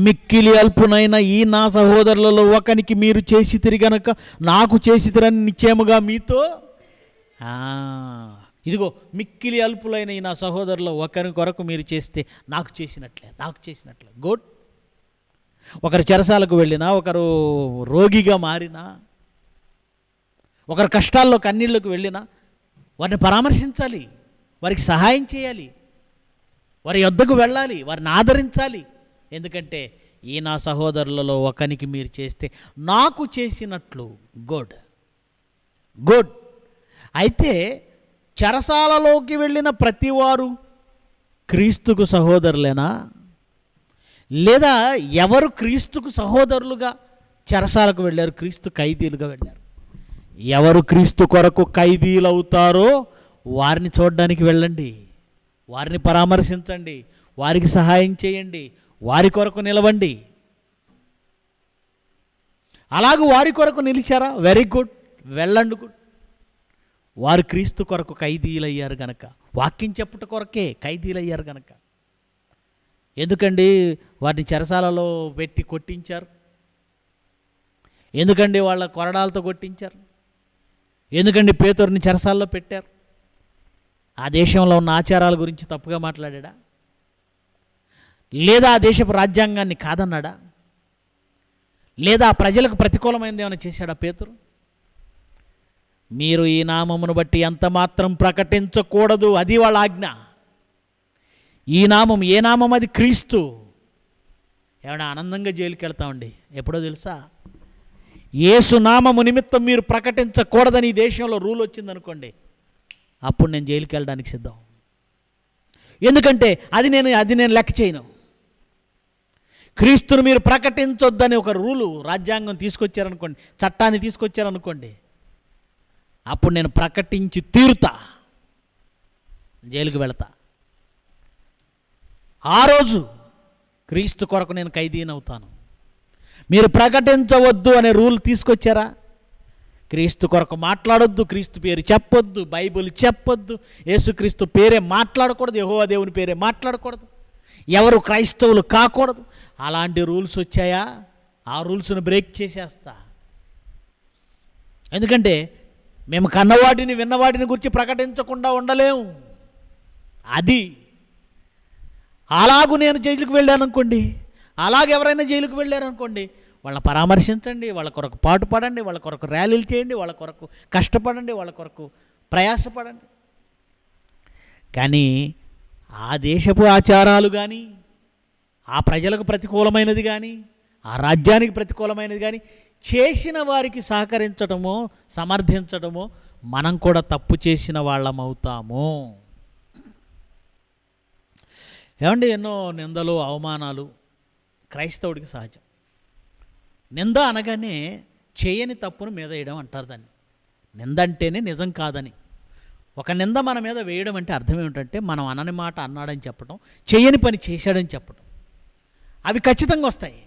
మిక్కిలి అల్పునైన ఈ నా సహోదరులలో ఒకనికి మీరు చేసి తిరిగనక నాకు చేసి తిరని నిశ్చయముగా మీతో ఇదిగో మిక్కిలి అల్పులైన ఈ నా సహోదరులో ఒకరి కొరకు మీరు చేస్తే నాకు చేసినట్లే నాకు చేసినట్లే గుడ్ ఒకరు చెరసాలకు వెళ్ళినా ఒకరు రోగిగా మారినా ఒకరు కష్టాల్లో కన్నీళ్ళకు వెళ్ళినా వారిని పరామర్శించాలి వారికి సహాయం చేయాలి వారి యొద్దకు వెళ్ళాలి వారిని ఆదరించాలి ఎందుకంటే ఈ నా సహోదరులలో ఒకరికి మీరు చేస్తే నాకు చేసినట్లు గుడ్ గుడ్ అయితే చెరసాలలోకి వెళ్ళిన ప్రతివారు క్రీస్తుకు సహోదరులేనా లేదా ఎవరు క్రీస్తుకు సహోదరులుగా చెరసాలకు వెళ్ళారు క్రీస్తు ఖైదీలుగా వెళ్ళారు ఎవరు క్రీస్తు కొరకు ఖైదీలు అవుతారో వారిని చూడడానికి వెళ్ళండి వారిని పరామర్శించండి వారికి సహాయం చేయండి వారి కొరకు నిలవండి అలాగే వారి కొరకు నిలిచారా వెరీ గుడ్ వెళ్ళండి గుడ్ వారు క్రీస్తు కొరకు ఖైదీలయ్యారు గనక వాక్యం చెప్పుట కొరకే ఖైదీలయ్యారు గనక ఎందుకండి వాటిని చెరసాలలో పెట్టి కొట్టించారు ఎందుకండి వాళ్ళ కొరడాలతో కొట్టించారు ఎందుకండి పేతుర్ని చెరసాల్లో పెట్టారు ఆ దేశంలో ఉన్న ఆచారాల గురించి తప్పుగా మాట్లాడా లేదా ఆ దేశపు రాజ్యాంగాన్ని కాదన్నాడా లేదా ప్రజలకు ప్రతికూలమైనది ఏమైనా చేశాడా పేతురు మీరు ఈ నామమును బట్టి ఎంత మాత్రం ప్రకటించకూడదు అది వాళ్ళ ఆజ్ఞ ఈ నామం ఏ నామం అది క్రీస్తు ఏమైనా ఆనందంగా జైలుకి వెళ్తామండి ఎప్పుడో తెలుసా ఏసు నామము నిమిత్తం మీరు ప్రకటించకూడదని ఈ దేశంలో రూల్ వచ్చిందనుకోండి అప్పుడు నేను జైలుకి వెళ్ళడానికి సిద్ధం ఎందుకంటే అది నేను అది నేను లెక్క చేయను క్రీస్తును మీరు ప్రకటించొద్దని ఒక రూలు రాజ్యాంగం తీసుకొచ్చారనుకోండి చట్టాన్ని తీసుకొచ్చారనుకోండి అప్పుడు నేను ప్రకటించి తీరుతా జైలుకు వెళతా ఆ రోజు క్రీస్తు కొరకు నేను ఖైదీనవుతాను మీరు ప్రకటించవద్దు అనే రూల్ తీసుకొచ్చారా క్రీస్తు కొరకు మాట్లాడొద్దు క్రీస్తు పేరు చెప్పొద్దు బైబుల్ చెప్పొద్దు యేసుక్రీస్తు పేరే మాట్లాడకూడదు యహోవా దేవుని పేరే మాట్లాడకూడదు ఎవరు క్రైస్తవులు కాకూడదు అలాంటి రూల్స్ వచ్చాయా ఆ రూల్స్ను బ్రేక్ చేసేస్తా ఎందుకంటే మేము కన్నవాటిని విన్నవాటిని గురించి ప్రకటించకుండా ఉండలేము అది అలాగూ నేను జైలుకు వెళ్ళాను అనుకోండి అలాగెవరైనా జైలుకు వెళ్ళారనుకోండి వాళ్ళని పరామర్శించండి వాళ్ళ కొరకు పాటు పడండి వాళ్ళ కొరకు ర్యాలీలు చేయండి వాళ్ళ కొరకు కష్టపడండి వాళ్ళ కొరకు ప్రయాసపడండి కానీ ఆ దేశపు ఆచారాలు కానీ ఆ ప్రజలకు ప్రతికూలమైనది కానీ ఆ రాజ్యానికి ప్రతికూలమైనది కానీ చేసిన వారికి సహకరించడమో సమర్థించడమో మనం కూడా తప్పు చేసిన వాళ్ళమవుతాము ఏమండి ఎన్నో నిందలు అవమానాలు క్రైస్తవుడికి సహజం నింద అనగానే చేయని తప్పును మీద వేయడం అంటారు దాన్ని నింద అంటేనే నిజం కాదని ఒక నింద మన మీద వేయడం అంటే అర్థం ఏమిటంటే మనం అనని మాట అన్నాడని చెప్పడం చేయని పని చేశాడని చెప్పడం అవి ఖచ్చితంగా వస్తాయి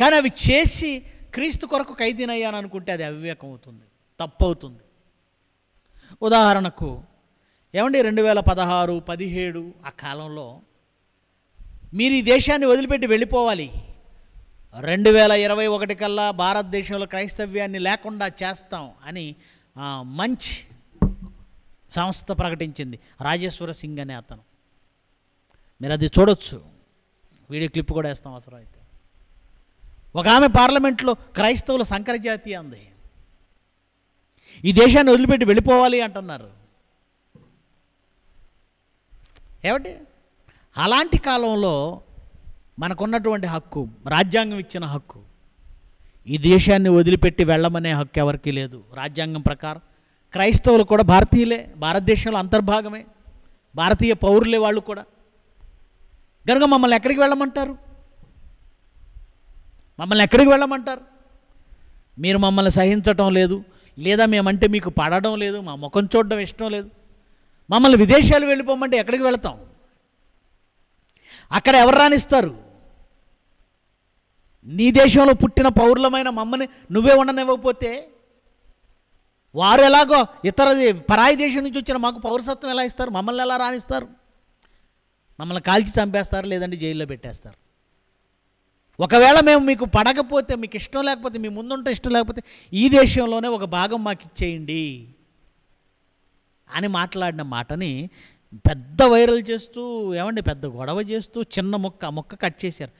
కానీ అవి చేసి క్రీస్తు కొరకు ఖైదీనయ్యాను అనుకుంటే అది అవివేకం అవుతుంది తప్పు అవుతుంది ఉదాహరణకు ఏమండి రెండు వేల పదహారు పదిహేడు ఆ కాలంలో మీరు ఈ దేశాన్ని వదిలిపెట్టి వెళ్ళిపోవాలి రెండు వేల ఇరవై ఒకటి కల్లా భారతదేశంలో క్రైస్తవ్యాన్ని లేకుండా చేస్తాం అని మంచి సంస్థ ప్రకటించింది రాజేశ్వర సింగ్ అనే అతను మీరు అది చూడొచ్చు వీడియో క్లిప్ కూడా వేస్తాం అవసరం అయితే ఒక ఆమె పార్లమెంట్లో క్రైస్తవుల సంకరజాతి అంది ఈ దేశాన్ని వదిలిపెట్టి వెళ్ళిపోవాలి అంటున్నారు ఏమిటి అలాంటి కాలంలో మనకున్నటువంటి హక్కు రాజ్యాంగం ఇచ్చిన హక్కు ఈ దేశాన్ని వదిలిపెట్టి వెళ్ళమనే హక్కు ఎవరికీ లేదు రాజ్యాంగం ప్రకారం క్రైస్తవులు కూడా భారతీయులే భారతదేశంలో అంతర్భాగమే భారతీయ పౌరులే వాళ్ళు కూడా కనుక మమ్మల్ని ఎక్కడికి వెళ్ళమంటారు మమ్మల్ని ఎక్కడికి వెళ్ళమంటారు మీరు మమ్మల్ని సహించటం లేదు లేదా మేమంటే మీకు పడడం లేదు మా ముఖం చూడడం ఇష్టం లేదు మమ్మల్ని విదేశాలు వెళ్ళిపోమంటే ఎక్కడికి వెళతాం అక్కడ ఎవరు రాణిస్తారు నీ దేశంలో పుట్టిన పౌరులమైన మమ్మల్ని నువ్వే ఉండనివ్వకపోతే వారు ఎలాగో ఇతర పరాయి దేశం నుంచి వచ్చిన మాకు పౌరసత్వం ఎలా ఇస్తారు మమ్మల్ని ఎలా రాణిస్తారు మమ్మల్ని కాల్చి చంపేస్తారు లేదంటే జైల్లో పెట్టేస్తారు ఒకవేళ మేము మీకు పడకపోతే మీకు ఇష్టం లేకపోతే మీ ముందుంటే ఇష్టం లేకపోతే ఈ దేశంలోనే ఒక భాగం మాకు ఇచ్చేయండి అని మాట్లాడిన మాటని పెద్ద వైరల్ చేస్తూ ఏమండి పెద్ద గొడవ చేస్తూ చిన్న మొక్క మొక్క కట్ చేశారు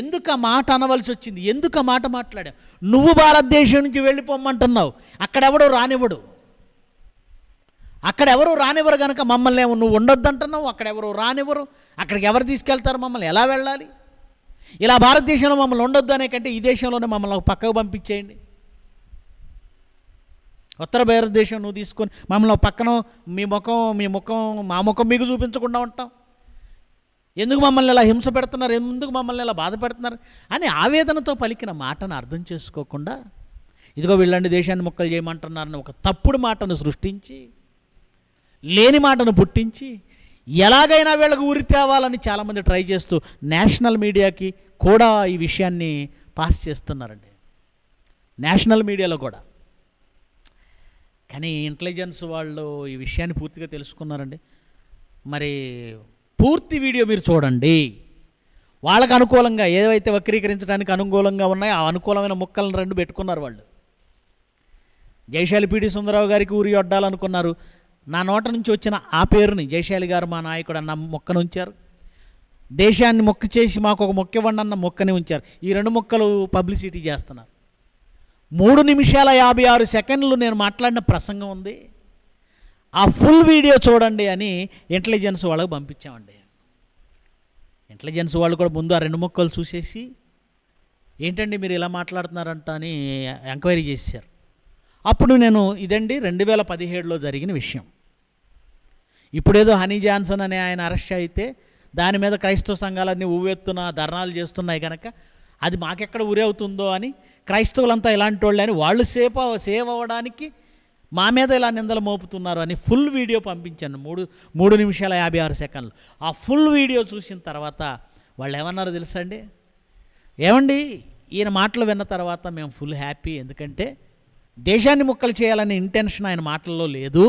ఎందుకు ఆ మాట అనవలసి వచ్చింది ఎందుకు ఆ మాట మాట్లాడావు నువ్వు భారతదేశం నుంచి వెళ్ళిపోమ్మంటున్నావు అక్కడెవడో రానివ్వడు అక్కడ ఎవరు రానివ్వరు కనుక మమ్మల్ని నువ్వు ఉండొద్దంటున్నావు అక్కడ ఎవరు రానివ్వరు అక్కడికి ఎవరు తీసుకెళ్తారు మమ్మల్ని ఎలా వెళ్ళాలి ఇలా భారతదేశంలో మమ్మల్ని ఉండొద్దు అనే కంటే ఈ దేశంలోనే మమ్మల్ని పక్కకు పంపించేయండి ఉత్తర భారతదేశం నువ్వు తీసుకొని మమ్మల్ని పక్కన మీ ముఖం మీ ముఖం మా ముఖం మీకు చూపించకుండా ఉంటాం ఎందుకు మమ్మల్ని ఇలా హింస పెడుతున్నారు ఎందుకు మమ్మల్ని ఇలా బాధ పెడుతున్నారు అని ఆవేదనతో పలికిన మాటను అర్థం చేసుకోకుండా ఇదిగో వీళ్ళండి దేశాన్ని మొక్కలు చేయమంటున్నారని ఒక తప్పుడు మాటను సృష్టించి లేని మాటను పుట్టించి ఎలాగైనా వీళ్ళకి ఉరి తేవాలని చాలామంది ట్రై చేస్తూ నేషనల్ మీడియాకి కూడా ఈ విషయాన్ని పాస్ చేస్తున్నారండి నేషనల్ మీడియాలో కూడా కానీ ఇంటెలిజెన్స్ వాళ్ళు ఈ విషయాన్ని పూర్తిగా తెలుసుకున్నారండి మరి పూర్తి వీడియో మీరు చూడండి వాళ్ళకు అనుకూలంగా ఏవైతే వక్రీకరించడానికి అనుకూలంగా ఉన్నాయో ఆ అనుకూలమైన ముక్కలను రెండు పెట్టుకున్నారు వాళ్ళు జైశాలి పీడి సుందరరావు గారికి ఊరి వడ్డాలనుకున్నారు నా నోట నుంచి వచ్చిన ఆ పేరుని జయశాలి గారు మా నాయకుడు అన్న మొక్కను ఉంచారు దేశాన్ని మొక్క చేసి మాకు ఒక మొక్క ఇవ్వండి అన్న మొక్కని ఉంచారు ఈ రెండు మొక్కలు పబ్లిసిటీ చేస్తున్నారు మూడు నిమిషాల యాభై ఆరు సెకండ్లు నేను మాట్లాడిన ప్రసంగం ఉంది ఆ ఫుల్ వీడియో చూడండి అని ఇంటెలిజెన్స్ వాళ్ళకు పంపించామండి ఇంటెలిజెన్స్ వాళ్ళు కూడా ముందు ఆ రెండు మొక్కలు చూసేసి ఏంటండి మీరు ఇలా మాట్లాడుతున్నారంట అని ఎంక్వైరీ చేశారు అప్పుడు నేను ఇదండి రెండు వేల పదిహేడులో జరిగిన విషయం ఇప్పుడేదో హనీ జాన్సన్ అనే ఆయన అరెస్ట్ అయితే దాని మీద క్రైస్తవ సంఘాలన్నీ ఊవెత్తున ధర్నాలు చేస్తున్నాయి కనుక అది మాకెక్కడ అవుతుందో అని క్రైస్తవులంతా ఇలాంటి వాళ్ళు అని వాళ్ళు సేఫ్ సేవ్ అవ్వడానికి మా మీద ఇలా నిందలు మోపుతున్నారు అని ఫుల్ వీడియో పంపించాను మూడు మూడు నిమిషాల యాభై ఆరు సెకండ్లు ఆ ఫుల్ వీడియో చూసిన తర్వాత వాళ్ళు ఏమన్నారు తెలుసా అండి ఏమండి ఈయన మాటలు విన్న తర్వాత మేము ఫుల్ హ్యాపీ ఎందుకంటే దేశాన్ని ముక్కలు చేయాలనే ఇంటెన్షన్ ఆయన మాటల్లో లేదు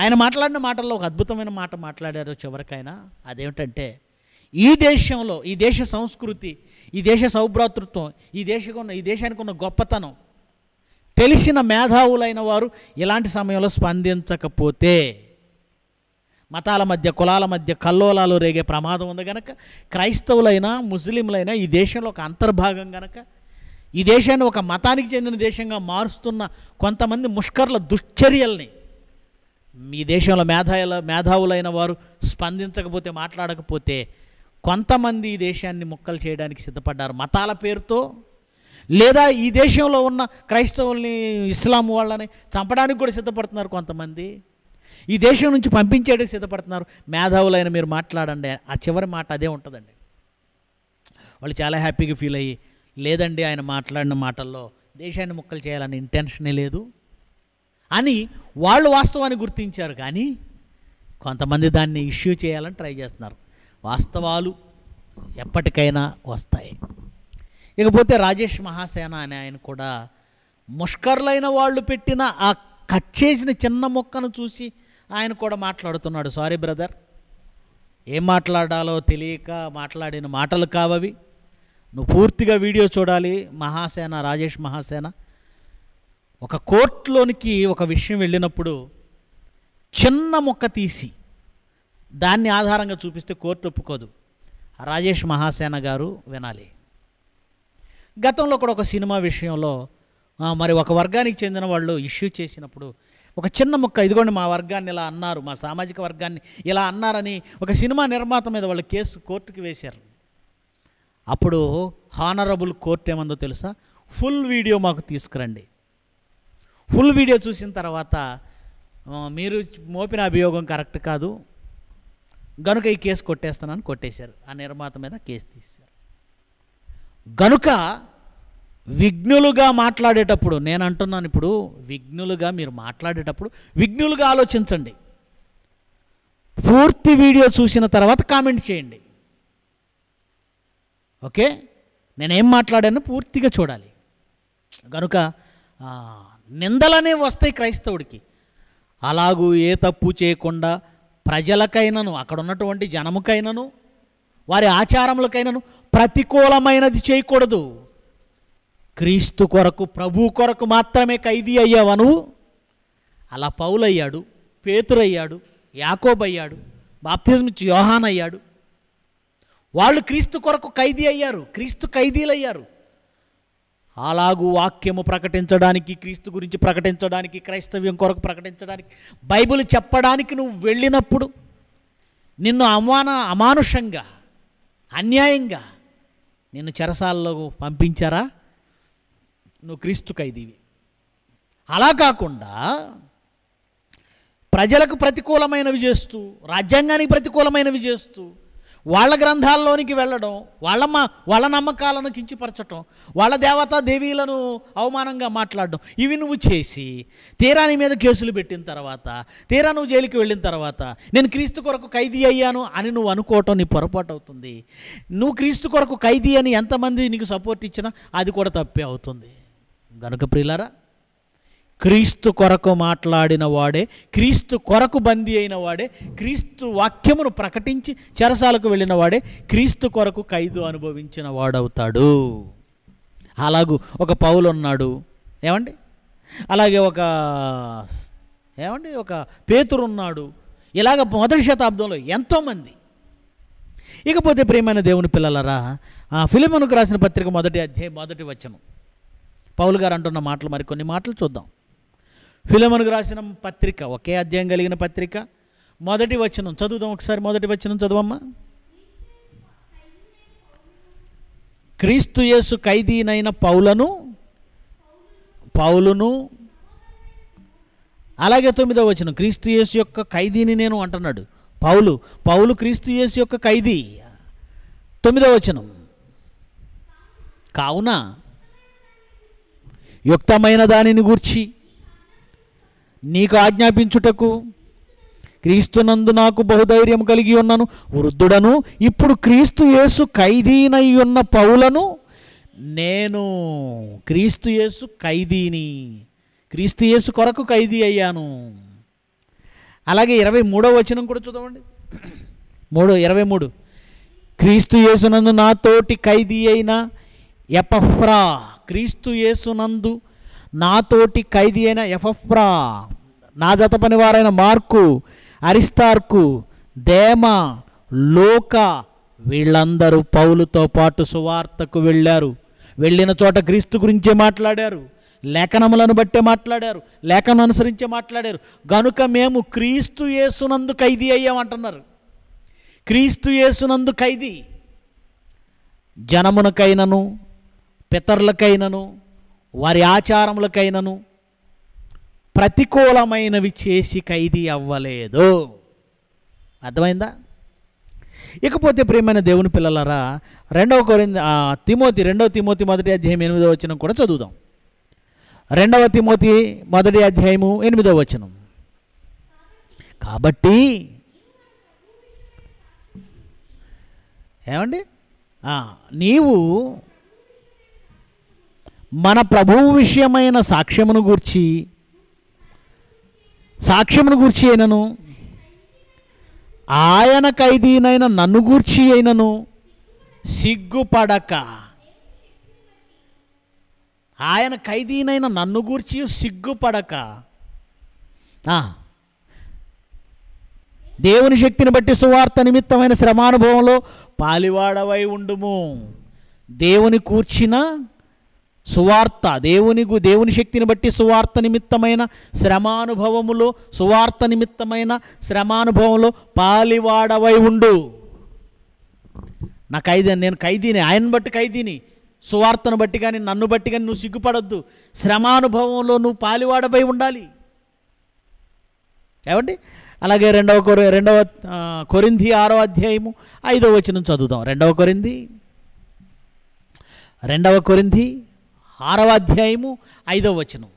ఆయన మాట్లాడిన మాటల్లో ఒక అద్భుతమైన మాట మాట్లాడారు చివరికైనా అదేమిటంటే ఈ దేశంలో ఈ దేశ సంస్కృతి ఈ దేశ సౌభ్రాతృత్వం ఈ దేశకు ఉన్న ఈ దేశానికి ఉన్న గొప్పతనం తెలిసిన మేధావులైన వారు ఇలాంటి సమయంలో స్పందించకపోతే మతాల మధ్య కులాల మధ్య కల్లోలాలు రేగే ప్రమాదం ఉంది గనక క్రైస్తవులైనా ముస్లింలైనా ఈ దేశంలో ఒక అంతర్భాగం గనక ఈ దేశాన్ని ఒక మతానికి చెందిన దేశంగా మారుస్తున్న కొంతమంది ముష్కర్ల దుశ్చర్యల్ని మీ దేశంలో మేధావుల మేధావులైన వారు స్పందించకపోతే మాట్లాడకపోతే కొంతమంది ఈ దేశాన్ని ముక్కలు చేయడానికి సిద్ధపడ్డారు మతాల పేరుతో లేదా ఈ దేశంలో ఉన్న క్రైస్తవుల్ని ఇస్లాం వాళ్ళని చంపడానికి కూడా సిద్ధపడుతున్నారు కొంతమంది ఈ దేశం నుంచి పంపించేయడానికి సిద్ధపడుతున్నారు మేధావులైన మీరు మాట్లాడండి ఆ చివరి మాట అదే ఉంటుందండి వాళ్ళు చాలా హ్యాపీగా ఫీల్ అయ్యి లేదండి ఆయన మాట్లాడిన మాటల్లో దేశాన్ని ముక్కలు చేయాలని ఇంటెన్షనే లేదు అని వాళ్ళు వాస్తవాన్ని గుర్తించారు కానీ కొంతమంది దాన్ని ఇష్యూ చేయాలని ట్రై చేస్తున్నారు వాస్తవాలు ఎప్పటికైనా వస్తాయి ఇకపోతే రాజేష్ మహాసేన అనే ఆయన కూడా ముష్కర్లైన వాళ్ళు పెట్టిన ఆ కట్ చేసిన చిన్న మొక్కను చూసి ఆయన కూడా మాట్లాడుతున్నాడు సారీ బ్రదర్ ఏం మాట్లాడాలో తెలియక మాట్లాడిన మాటలు కావవి నువ్వు పూర్తిగా వీడియో చూడాలి మహాసేన రాజేష్ మహాసేన ఒక కోర్టులోనికి ఒక విషయం వెళ్ళినప్పుడు చిన్న మొక్క తీసి దాన్ని ఆధారంగా చూపిస్తే కోర్టు ఒప్పుకోదు రాజేష్ మహాసేన గారు వినాలి గతంలో కూడా ఒక సినిమా విషయంలో మరి ఒక వర్గానికి చెందిన వాళ్ళు ఇష్యూ చేసినప్పుడు ఒక చిన్న ముక్క ఇదిగోండి మా వర్గాన్ని ఇలా అన్నారు మా సామాజిక వర్గాన్ని ఇలా అన్నారని ఒక సినిమా నిర్మాత మీద వాళ్ళు కేసు కోర్టుకి వేశారు అప్పుడు హానరబుల్ కోర్టు ఏమందో తెలుసా ఫుల్ వీడియో మాకు తీసుకురండి ఫుల్ వీడియో చూసిన తర్వాత మీరు మోపిన అభియోగం కరెక్ట్ కాదు గనుక ఈ కేసు కొట్టేస్తానని కొట్టేశారు ఆ నిర్మాత మీద కేసు తీశారు గనుక విఘ్నులుగా మాట్లాడేటప్పుడు నేను అంటున్నాను ఇప్పుడు విఘ్నులుగా మీరు మాట్లాడేటప్పుడు విఘ్నులుగా ఆలోచించండి పూర్తి వీడియో చూసిన తర్వాత కామెంట్ చేయండి ఓకే నేనేం మాట్లాడానో పూర్తిగా చూడాలి కనుక నిందలనే వస్తాయి క్రైస్తవుడికి అలాగూ ఏ తప్పు చేయకుండా ప్రజలకైనను అక్కడ ఉన్నటువంటి జనముకైనను వారి ఆచారములకైనను ప్రతికూలమైనది చేయకూడదు క్రీస్తు కొరకు ప్రభు కొరకు మాత్రమే ఖైదీ అయ్యావను అలా పౌలయ్యాడు పేతురయ్యాడు యాకోబయ్యాడు బాప్తిజం యోహాన్ అయ్యాడు వాళ్ళు క్రీస్తు కొరకు ఖైదీ అయ్యారు క్రీస్తు ఖైదీలయ్యారు అలాగూ వాక్యము ప్రకటించడానికి క్రీస్తు గురించి ప్రకటించడానికి క్రైస్తవ్యం కొరకు ప్రకటించడానికి బైబిల్ చెప్పడానికి నువ్వు వెళ్ళినప్పుడు నిన్ను అమాన అమానుషంగా అన్యాయంగా నిన్ను చెరసాల్లో పంపించారా నువ్వు క్రీస్తు ఖైదీవి అలా కాకుండా ప్రజలకు ప్రతికూలమైనవి చేస్తూ రాజ్యాంగానికి ప్రతికూలమైనవి చేస్తూ వాళ్ళ గ్రంథాల్లోనికి వెళ్ళడం వాళ్ళ వాళ్ళ నమ్మకాలను కించిపరచటం వాళ్ళ దేవతా దేవీలను అవమానంగా మాట్లాడడం ఇవి నువ్వు చేసి తీరా నీ మీద కేసులు పెట్టిన తర్వాత తీరా నువ్వు జైలుకి వెళ్ళిన తర్వాత నేను క్రీస్తు కొరకు ఖైదీ అయ్యాను అని నువ్వు అనుకోవటం నీ పొరపాటు అవుతుంది నువ్వు క్రీస్తు కొరకు ఖైదీ అని ఎంతమంది నీకు సపోర్ట్ ఇచ్చినా అది కూడా తప్పే అవుతుంది గనుక ప్రియులారా క్రీస్తు కొరకు మాట్లాడిన వాడే క్రీస్తు కొరకు బందీ అయిన వాడే క్రీస్తు వాక్యమును ప్రకటించి చెరసాలకు వెళ్ళిన వాడే క్రీస్తు కొరకు ఖైదు అనుభవించిన వాడవుతాడు అలాగూ ఒక పౌలు ఉన్నాడు ఏమండి అలాగే ఒక ఏమండి ఒక పేతురున్నాడు ఇలాగ మొదటి శతాబ్దంలో ఎంతోమంది ఇకపోతే ప్రియమైన దేవుని పిల్లలరా ఆ ఫిలిమనుకు రాసిన పత్రిక మొదటి అధ్యాయం మొదటి వచ్చను పౌలు గారు అంటున్న మాటలు మరికొన్ని మాటలు చూద్దాం ఫిలమనుకు రాసిన పత్రిక ఒకే అధ్యాయం కలిగిన పత్రిక మొదటి వచనం చదువుదాం ఒకసారి మొదటి వచనం చదువమ్మా క్రీస్తు యేసు ఖైదీనైన పౌలను పౌలును అలాగే తొమ్మిదో వచనం క్రీస్తు యేసు యొక్క ఖైదీని నేను అంటున్నాడు పౌలు పౌలు క్రీస్తు యేసు యొక్క ఖైదీ తొమ్మిదో వచనం కావున యుక్తమైన దానిని గూర్చి నీకు ఆజ్ఞాపించుటకు క్రీస్తునందు నాకు బహుధైర్యం కలిగి ఉన్నాను వృద్ధుడను ఇప్పుడు క్రీస్తు యేసు ఖైదీనై ఉన్న పౌలను నేను క్రీస్తు యేసు ఖైదీని క్రీస్తు యేసు కొరకు ఖైదీ అయ్యాను అలాగే ఇరవై మూడో వచనం కూడా చూద్దామండి మూడు ఇరవై మూడు క్రీస్తు యేసునందు నాతోటి ఖైదీ అయిన ఎపఫ్రా క్రీస్తు యేసునందు నాతోటి ఖైదీ అయిన ఎఫ్రా నా జత పనివారైన మార్కు అరిస్తార్కు దేమ లోక వీళ్ళందరూ పౌలుతో పాటు సువార్తకు వెళ్ళారు వెళ్ళిన చోట క్రీస్తు గురించే మాట్లాడారు లేఖనములను బట్టే మాట్లాడారు లేఖను అనుసరించే మాట్లాడారు గనుక మేము క్రీస్తు యేసునందు ఖైదీ అయ్యామంటున్నారు క్రీస్తు యేసునందు ఖైదీ జనమునకైనను పితరులకైనను వారి ఆచారములకైనను ప్రతికూలమైనవి చేసి ఖైదీ అవ్వలేదు అర్థమైందా ఇకపోతే ప్రియమైన దేవుని పిల్లలరా రెండవ కొరింది తిమోతి రెండవ తిమోతి మొదటి అధ్యాయం ఎనిమిదవ వచనం కూడా చదువుదాం రెండవ తిమోతి మొదటి అధ్యాయము ఎనిమిదవ వచనం కాబట్టి ఏమండి నీవు మన ప్రభువు విషయమైన సాక్ష్యమును గూర్చి సాక్ష్యమును గూర్చి అయినను ఆయన ఖైదీనైన నన్ను గూర్చి అయినను సిగ్గుపడక ఆయన ఖైదీనైన నన్ను గూర్చి సిగ్గుపడక దేవుని శక్తిని బట్టి సువార్త నిమిత్తమైన శ్రమానుభవంలో పాలివాడవై ఉండుము దేవుని కూర్చిన సువార్త దేవుని దేవుని శక్తిని బట్టి సువార్త నిమిత్తమైన శ్రమానుభవములో సువార్త నిమిత్తమైన శ్రమానుభవంలో పాలివాడవై ఉండు నా ఖైదీ నేను ఖైదీని ఆయన బట్టి ఖైదీని సువార్తను బట్టి కానీ నన్ను బట్టి కానీ నువ్వు సిగ్గుపడద్దు శ్రమానుభవంలో నువ్వు పాలివాడపై ఉండాలి ఏమండి అలాగే రెండవ కొరి రెండవ కొరింది ఆరో అధ్యాయము ఐదవ వచనం చదువుదాం రెండవ కొరింది రెండవ కొరింది ఆరవ అధ్యాయము ఐదవ వచనం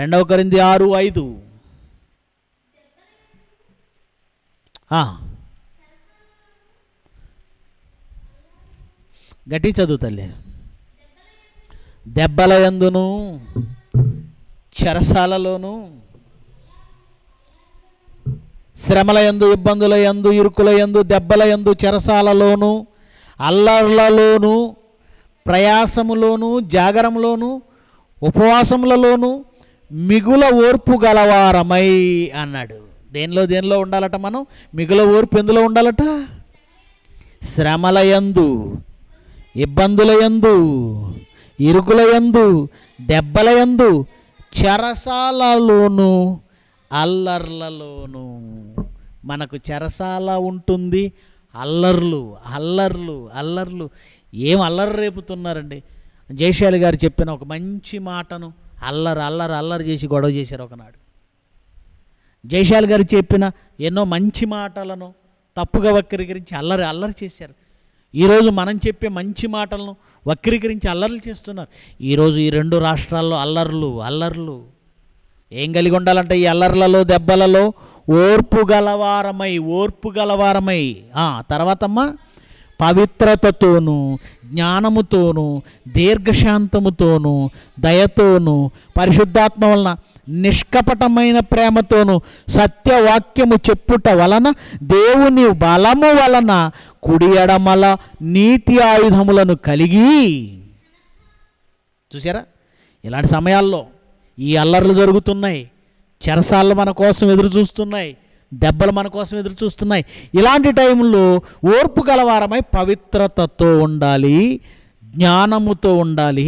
రెండవ కరింది ఆరు ఐదు గట్టి చదువు తల్లి దెబ్బల ఎందును చెరసాలలోను శ్రమల ఎందు ఇబ్బందుల ఎందు ఇరుకుల ఎందు దెబ్బల ఎందు చెరసాలలోను అల్లర్లలోనూ ప్రయాసములోనూ జాగరంలోనూ ఉపవాసములలోనూ మిగుల ఓర్పు గలవారమై అన్నాడు దేనిలో దేనిలో ఉండాలట మనం మిగుల ఓర్పు ఎందులో ఉండాలట శ్రమలయందు ఇబ్బందులయందు ఇరుకులయందు దెబ్బలయందు చెరసాలలోను అల్లర్లలోను మనకు చెరసాల ఉంటుంది అల్లర్లు అల్లర్లు అల్లర్లు ఏం అల్లరి రేపుతున్నారండి జయశాలి గారు చెప్పిన ఒక మంచి మాటను అల్లరి అల్లరి అల్లరి చేసి గొడవ చేశారు ఒకనాడు జయశాలి గారు చెప్పిన ఎన్నో మంచి మాటలను తప్పుగా వక్రీకరించి అల్లరి అల్లరి చేశారు ఈరోజు మనం చెప్పే మంచి మాటలను వక్రీకరించి అల్లర్లు చేస్తున్నారు ఈరోజు ఈ రెండు రాష్ట్రాల్లో అల్లర్లు అల్లర్లు ఏం కలిగి ఉండాలంటే ఈ అల్లర్లలో దెబ్బలలో ఓర్పు గలవారమై ఓర్పు గలవారమై తర్వాతమ్మా పవిత్రతతోనూ జ్ఞానముతోనూ దీర్ఘశాంతముతోనూ దయతోనూ పరిశుద్ధాత్మ వలన నిష్కపటమైన ప్రేమతోను సత్యవాక్యము చెప్పుట వలన దేవుని బలము వలన కుడి ఎడమల నీతి ఆయుధములను కలిగి చూసారా ఇలాంటి సమయాల్లో ఈ అల్లర్లు జరుగుతున్నాయి చెరసాలు మన కోసం ఎదురు చూస్తున్నాయి దెబ్బలు మన కోసం ఎదురు చూస్తున్నాయి ఇలాంటి టైంలో ఓర్పు గలవారమై పవిత్రతతో ఉండాలి జ్ఞానముతో ఉండాలి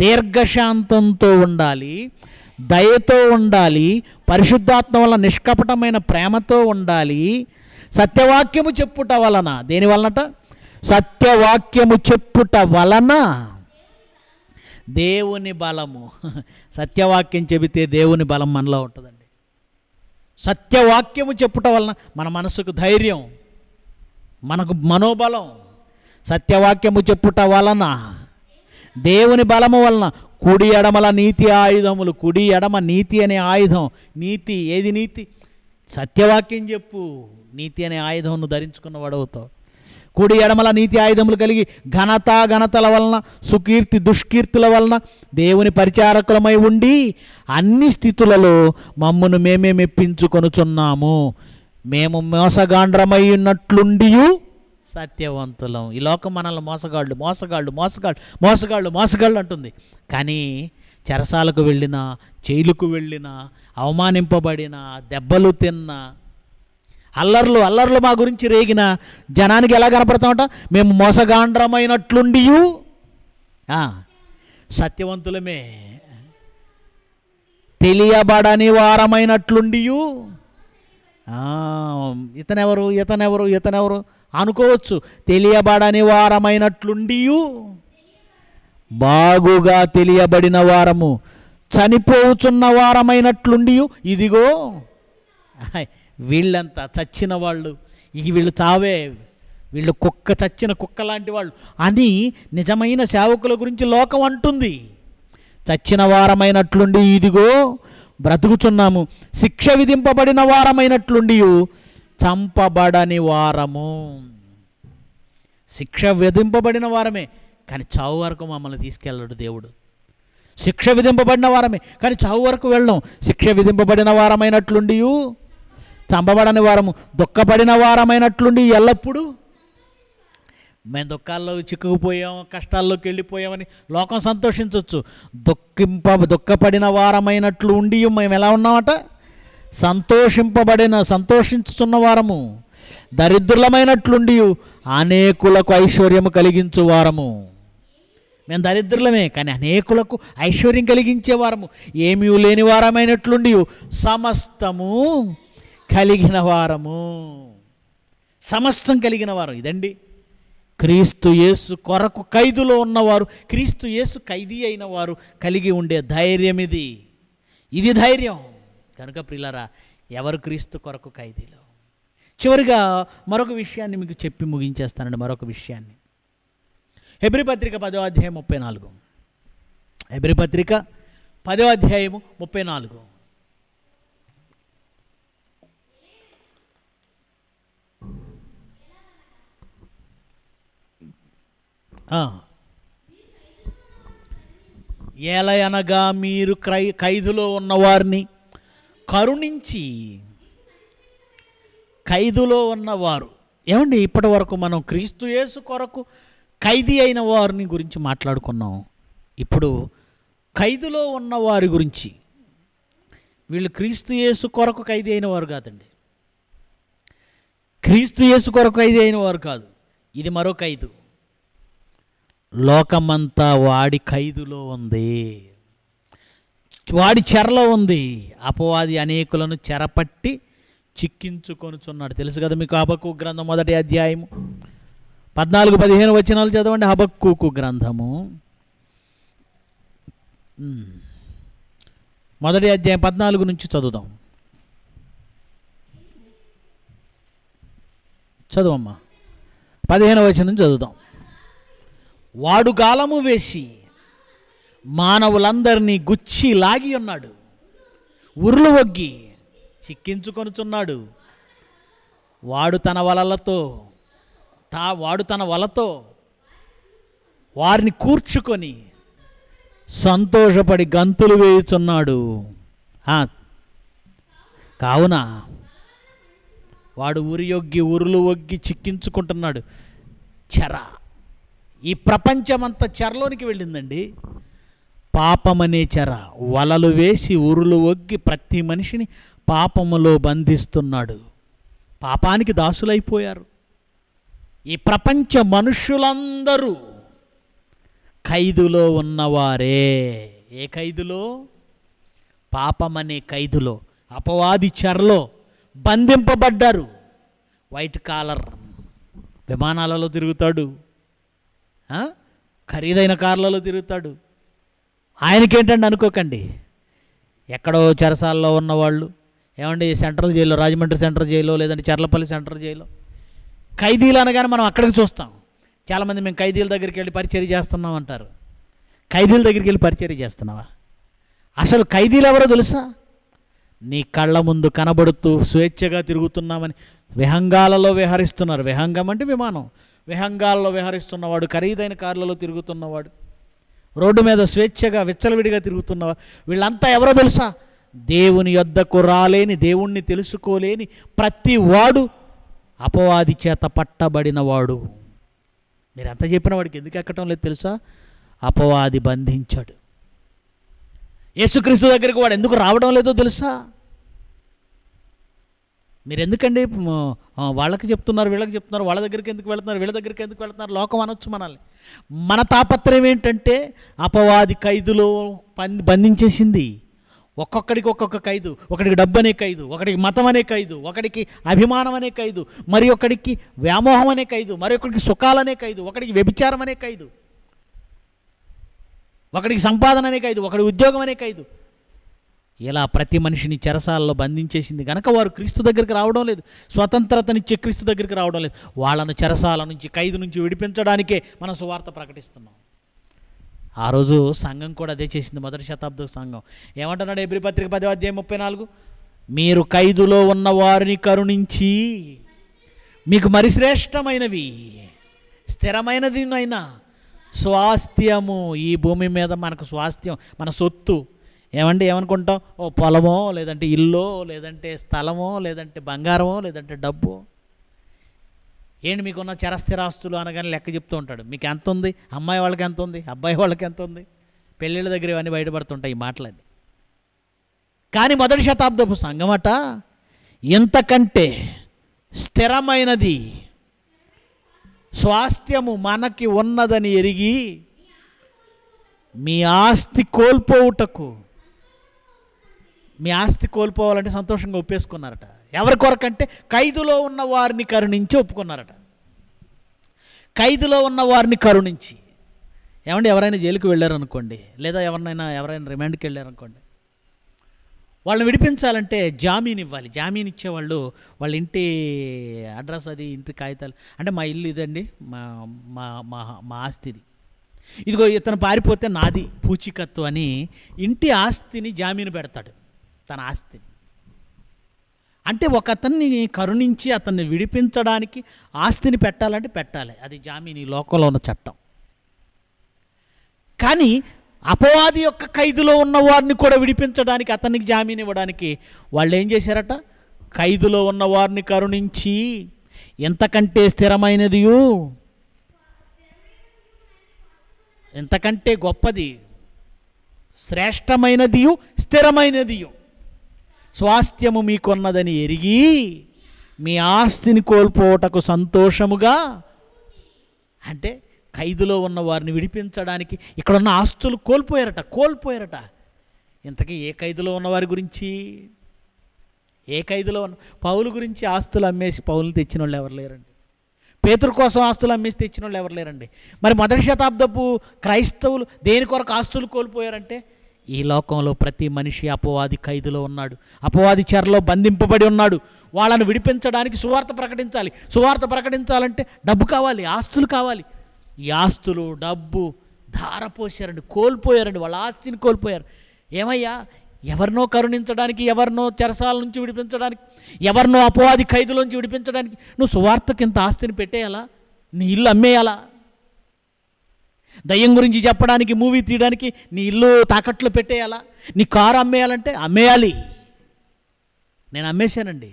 దీర్ఘశాంతంతో ఉండాలి దయతో ఉండాలి పరిశుద్ధాత్మ వల్ల నిష్కపటమైన ప్రేమతో ఉండాలి సత్యవాక్యము చెప్పుట వలన దేని వలనట సత్యవాక్యము చెప్పుట వలన దేవుని బలము సత్యవాక్యం చెబితే దేవుని బలం మనలో ఉంటుందండి సత్యవాక్యము చెప్పుట వలన మన మనసుకు ధైర్యం మనకు మనోబలం సత్యవాక్యము చెప్పుట వలన దేవుని బలము వలన కుడి ఎడమల నీతి ఆయుధములు కుడి ఎడమ నీతి అనే ఆయుధం నీతి ఏది నీతి సత్యవాక్యం చెప్పు నీతి అనే ఆయుధం నువ్వు ధరించుకున్నవాడవుతావు కుడి ఎడమల నీతి ఆయుధములు కలిగి ఘనత ఘనతల వలన సుకీర్తి దుష్కీర్తుల వలన దేవుని పరిచారకులమై ఉండి అన్ని స్థితులలో మమ్మను మేమే మెప్పించుకొనుచున్నాము మేము మోసగాండ్రమై ఉన్నట్లుండి సత్యవంతులం ఈ లోకం మనల్ని మోసగాళ్ళు మోసగాళ్ళు మోసగాళ్ళు మోసగాళ్ళు మోసగాళ్ళు అంటుంది కానీ చెరసాలకు వెళ్ళినా జైలుకు వెళ్ళినా అవమానింపబడిన దెబ్బలు తిన్నా అల్లర్లు అల్లర్లు మా గురించి రేగిన జనానికి ఎలా కనపడతామట మేము మోసగాండ్రమైనట్లుండి సత్యవంతులమే తెలియబడని వారమైనట్లుండి ఇతనెవరు ఇతనెవరు ఇతనెవరు అనుకోవచ్చు తెలియబడని వారమైనట్లుండి బాగుగా తెలియబడిన వారము చనిపోవుచున్న వారమైనట్లుండి ఇదిగో వీళ్ళంతా చచ్చిన వాళ్ళు ఇక వీళ్ళు చావే వీళ్ళు కుక్క చచ్చిన కుక్క లాంటి వాళ్ళు అని నిజమైన సేవకుల గురించి లోకం అంటుంది చచ్చిన వారమైనట్లుండి ఇదిగో బ్రతుకుచున్నాము శిక్ష విధింపబడిన వారమైనట్లుండి చంపబడని వారము శిక్ష విధింపబడిన వారమే కానీ చావు వరకు మమ్మల్ని తీసుకెళ్ళడు దేవుడు శిక్ష విధింపబడిన వారమే కానీ చావు వరకు వెళ్ళడం శిక్ష విధింపబడిన వారమైనట్లుండి చంపబడని వారము దుఃఖపడిన వారమైనట్లుండి ఎల్లప్పుడూ మేము దుఃఖాల్లో చిక్కుకుపోయాము కష్టాల్లోకి వెళ్ళిపోయామని లోకం సంతోషించవచ్చు దుఃఖింప దుఃఖపడిన వారమైనట్లు ఉండి మేము ఎలా ఉన్నామట సంతోషింపబడిన సంతోషించుతున్న వారము దరిద్రులమైనట్లుండి అనేకులకు ఐశ్వర్యము కలిగించు వారము మేము దరిద్రులమే కానీ అనేకులకు ఐశ్వర్యం కలిగించే వారము ఏమీ లేని వారమైనట్లుండి సమస్తము కలిగిన వారము సమస్తం కలిగిన వారం ఇదండి క్రీస్తు యేసు కొరకు ఖైదులో ఉన్నవారు క్రీస్తు యేసు ఖైదీ అయిన వారు కలిగి ఉండే ధైర్యం ఇది ఇది ధైర్యం కనుక ప్రిలరా ఎవరు క్రీస్తు కొరకు ఖైదీలో చివరిగా మరొక విషయాన్ని మీకు చెప్పి ముగించేస్తానండి మరొక విషయాన్ని హెబ్రి పత్రిక పదో అధ్యాయం ముప్పై నాలుగు హెబ్రి పత్రిక పదో అధ్యాయము ముప్పై నాలుగు ఏలయనగా మీరు క్రై ఖైదులో ఉన్నవారిని కరుణించి ఖైదులో ఉన్నవారు ఏమండి ఇప్పటి వరకు మనం క్రీస్తు యేసు కొరకు ఖైదీ అయిన వారిని గురించి మాట్లాడుకున్నాం ఇప్పుడు ఖైదులో ఉన్న వారి గురించి వీళ్ళు క్రీస్తు యేసు కొరకు ఖైదీ అయిన వారు కాదండి క్రీస్తు యేసు కొరకు ఖైదీ అయిన వారు కాదు ఇది మరో ఖైదు లోకమంతా వాడి ఖైదులో ఉంది వాడి చెరలో ఉంది అపవాది అనేకులను చెరపట్టి చిక్కించుకొనుచున్నాడు తెలుసు కదా మీకు హబక్కు గ్రంథం మొదటి అధ్యాయము పద్నాలుగు పదిహేను వచనాలు చదవండి హబక్కుకు గ్రంథము మొదటి అధ్యాయం పద్నాలుగు నుంచి చదువుదాం చదువమ్మా పదిహేను వచనం చదువుదాం వాడుగాలము వేసి మానవులందరినీ గుచ్చి లాగి ఉన్నాడు ఉర్లు వగ్గి చిక్కించుకొనుచున్నాడు వాడు తన వలలతో తా వాడు తన వలతో వారిని కూర్చుకొని సంతోషపడి గంతులు వేయుచున్నాడు కావున వాడు ఉరి ఒగ్గి ఉరులు ఒగ్గి చిక్కించుకుంటున్నాడు చెరా ఈ ప్రపంచమంతా చెరలోనికి వెళ్ళిందండి పాపమనే చెర వలలు వేసి ఉరులు ఒగ్గి ప్రతి మనిషిని పాపములో బంధిస్తున్నాడు పాపానికి దాసులైపోయారు ఈ ప్రపంచ మనుష్యులందరూ ఖైదులో ఉన్నవారే ఏ ఖైదులో పాపమనే ఖైదులో అపవాది చెరలో బంధింపబడ్డారు వైట్ కాలర్ విమానాలలో తిరుగుతాడు ఖరీదైన కార్లలో తిరుగుతాడు ఆయనకేంటండి అనుకోకండి ఎక్కడో చెరసాల్లో ఉన్నవాళ్ళు ఏమండి సెంట్రల్ జైల్లో రాజమండ్రి సెంట్రల్ జైల్లో లేదంటే చెర్లపల్లి సెంట్రల్ జైల్లో ఖైదీలు అనగానే మనం అక్కడికి చూస్తాం చాలామంది మేము ఖైదీల దగ్గరికి వెళ్ళి పరిచర్ చేస్తున్నాం అంటారు ఖైదీల దగ్గరికి వెళ్ళి పరిచర్ చేస్తున్నావా అసలు ఖైదీలు ఎవరో తెలుసా నీ కళ్ళ ముందు కనబడుతూ స్వేచ్ఛగా తిరుగుతున్నామని విహంగాలలో విహరిస్తున్నారు విహంగం అంటే విమానం విహంగాల్లో విహరిస్తున్నవాడు ఖరీదైన కార్లలో తిరుగుతున్నవాడు రోడ్డు మీద స్వేచ్ఛగా విచ్చలవిడిగా తిరుగుతున్నవాడు వీళ్ళంతా ఎవరో తెలుసా దేవుని యొద్దకు రాలేని దేవుణ్ణి తెలుసుకోలేని ప్రతి వాడు అపవాది చేత పట్టబడినవాడు మీరు ఎంత చెప్పిన వాడికి ఎందుకు ఎక్కటం లేదు తెలుసా అపవాది బంధించాడు యేసుక్రీస్తు దగ్గరికి వాడు ఎందుకు రావడం లేదో తెలుసా మీరు ఎందుకండి వాళ్ళకి చెప్తున్నారు వీళ్ళకి చెప్తున్నారు వాళ్ళ దగ్గరికి ఎందుకు వెళుతున్నారు వీళ్ళ దగ్గరికి ఎందుకు వెళుతున్నారు లోకం అనొచ్చు మనల్ని మన తాపత్రయం ఏంటంటే అపవాది ఖైదులో బంధించేసింది ఒక్కొక్కడికి ఒక్కొక్క ఖైదు ఒకడికి డబ్బు అనే ఖైదు ఒకడికి మతం అనే ఖైదు ఒకడికి అభిమానం అనే ఖైదు మరి ఒకడికి వ్యామోహం అనే ఖైదు మరి ఒకడికి సుఖాలనే ఖైదు ఒకడికి వ్యభిచారం అనే ఖైదు ఒకడికి సంపాదన అనే ఖైదు ఒకడి ఉద్యోగం అనే ఖైదు ఇలా ప్రతి మనిషిని చెరసాలలో బంధించేసింది కనుక వారు క్రీస్తు దగ్గరికి రావడం లేదు స్వతంత్రతనిచ్చే క్రీస్తు దగ్గరికి రావడం లేదు వాళ్ళను చెరసాల నుంచి ఖైదు నుంచి విడిపించడానికే మనం సువార్త ప్రకటిస్తున్నాం ఆ రోజు సంఘం కూడా అదే చేసింది మొదటి శతాబ్దం సంఘం ఏమంటున్నాడు ఎబ్రి పత్రిక పది అధ్యాయం ముప్పై నాలుగు మీరు ఖైదులో ఉన్న వారిని కరుణించి మీకు మరి శ్రేష్టమైనవి స్థిరమైనది అయినా స్వాస్థ్యము ఈ భూమి మీద మనకు స్వాస్థ్యం మన సొత్తు ఏమంటే ఏమనుకుంటాం ఓ పొలమో లేదంటే ఇల్లు లేదంటే స్థలమో లేదంటే బంగారమో లేదంటే డబ్బు ఏంటి మీకున్న చరస్థిరాస్తులు అనగానే లెక్క చెప్తూ ఉంటాడు మీకు ఎంత ఉంది అమ్మాయి వాళ్ళకి ఎంత ఉంది అబ్బాయి వాళ్ళకి ఎంత ఉంది పెళ్ళిళ్ళ దగ్గర ఇవన్నీ బయటపడుతుంటాయి ఈ మాటలన్నీ కానీ మొదటి శతాబ్దపు సంగమట ఇంతకంటే స్థిరమైనది స్వాస్థ్యము మనకి ఉన్నదని ఎరిగి మీ ఆస్తి కోల్పోవుటకు మీ ఆస్తి కోల్పోవాలంటే సంతోషంగా ఒప్పేసుకున్నారట ఎవరి కొరకంటే ఖైదులో ఉన్న వారిని కరుణించి ఒప్పుకున్నారట ఖైదులో ఉన్న వారిని కరుణించి ఏమంటే ఎవరైనా జైలుకి వెళ్ళారనుకోండి లేదా ఎవరినైనా ఎవరైనా రిమాండ్కి వెళ్ళారనుకోండి వాళ్ళని విడిపించాలంటే జామీన్ ఇవ్వాలి జామీన్ ఇచ్చేవాళ్ళు వాళ్ళ ఇంటి అడ్రస్ అది ఇంటి కాగితాలు అంటే మా ఇల్లు ఇదండి మా మా మా మా ఆస్తిది ఇదిగో ఇతను పారిపోతే నాది పూచికత్తు అని ఇంటి ఆస్తిని జామీను పెడతాడు తన ఆస్తిని అంటే ఒక అతన్ని కరుణించి అతన్ని విడిపించడానికి ఆస్తిని పెట్టాలంటే పెట్టాలి అది జామీని లోకంలో ఉన్న చట్టం కానీ అపవాది యొక్క ఖైదులో ఉన్న వారిని కూడా విడిపించడానికి అతనికి జామీన్ ఇవ్వడానికి వాళ్ళు ఏం చేశారట ఖైదులో ఉన్న వారిని కరుణించి ఎంతకంటే స్థిరమైనది ఎంతకంటే గొప్పది శ్రేష్టమైనదియు స్థిరమైనదియు స్వాస్థ్యము మీకున్నదని ఎరిగి మీ ఆస్తిని కోల్పోవటకు సంతోషముగా అంటే ఖైదులో ఉన్న వారిని విడిపించడానికి ఇక్కడున్న ఆస్తులు కోల్పోయారట కోల్పోయారట ఇంతకీ ఏ ఖైదులో ఉన్నవారి గురించి ఏ ఖైదులో ఉన్న పౌలు గురించి ఆస్తులు అమ్మేసి పౌలు తెచ్చిన వాళ్ళు ఎవరు లేరండి పేతురు కోసం ఆస్తులు అమ్మేసి తెచ్చిన వాళ్ళు ఎవరు లేరండి మరి మొదటి శతాబ్దపు క్రైస్తవులు దేని కొరకు ఆస్తులు కోల్పోయారంటే ఈ లోకంలో ప్రతి మనిషి అపవాది ఖైదులో ఉన్నాడు అపవాది చెరలో బంధింపబడి ఉన్నాడు వాళ్ళను విడిపించడానికి సువార్త ప్రకటించాలి సువార్త ప్రకటించాలంటే డబ్బు కావాలి ఆస్తులు కావాలి ఈ ఆస్తులు డబ్బు ధారపోసారండి కోల్పోయారండి వాళ్ళ ఆస్తిని కోల్పోయారు ఏమయ్యా ఎవరినో కరుణించడానికి ఎవరినో చెరసాల నుంచి విడిపించడానికి ఎవరినో అపవాది ఖైదులోంచి విడిపించడానికి నువ్వు సువార్తకింత ఆస్తిని పెట్టేయాలా నీ ఇల్లు అమ్మేయాలా దయ్యం గురించి చెప్పడానికి మూవీ తీయడానికి నీ ఇల్లు తాకట్లు పెట్టేయాలా నీ కారు అమ్మేయాలంటే అమ్మేయాలి నేను అమ్మేశానండి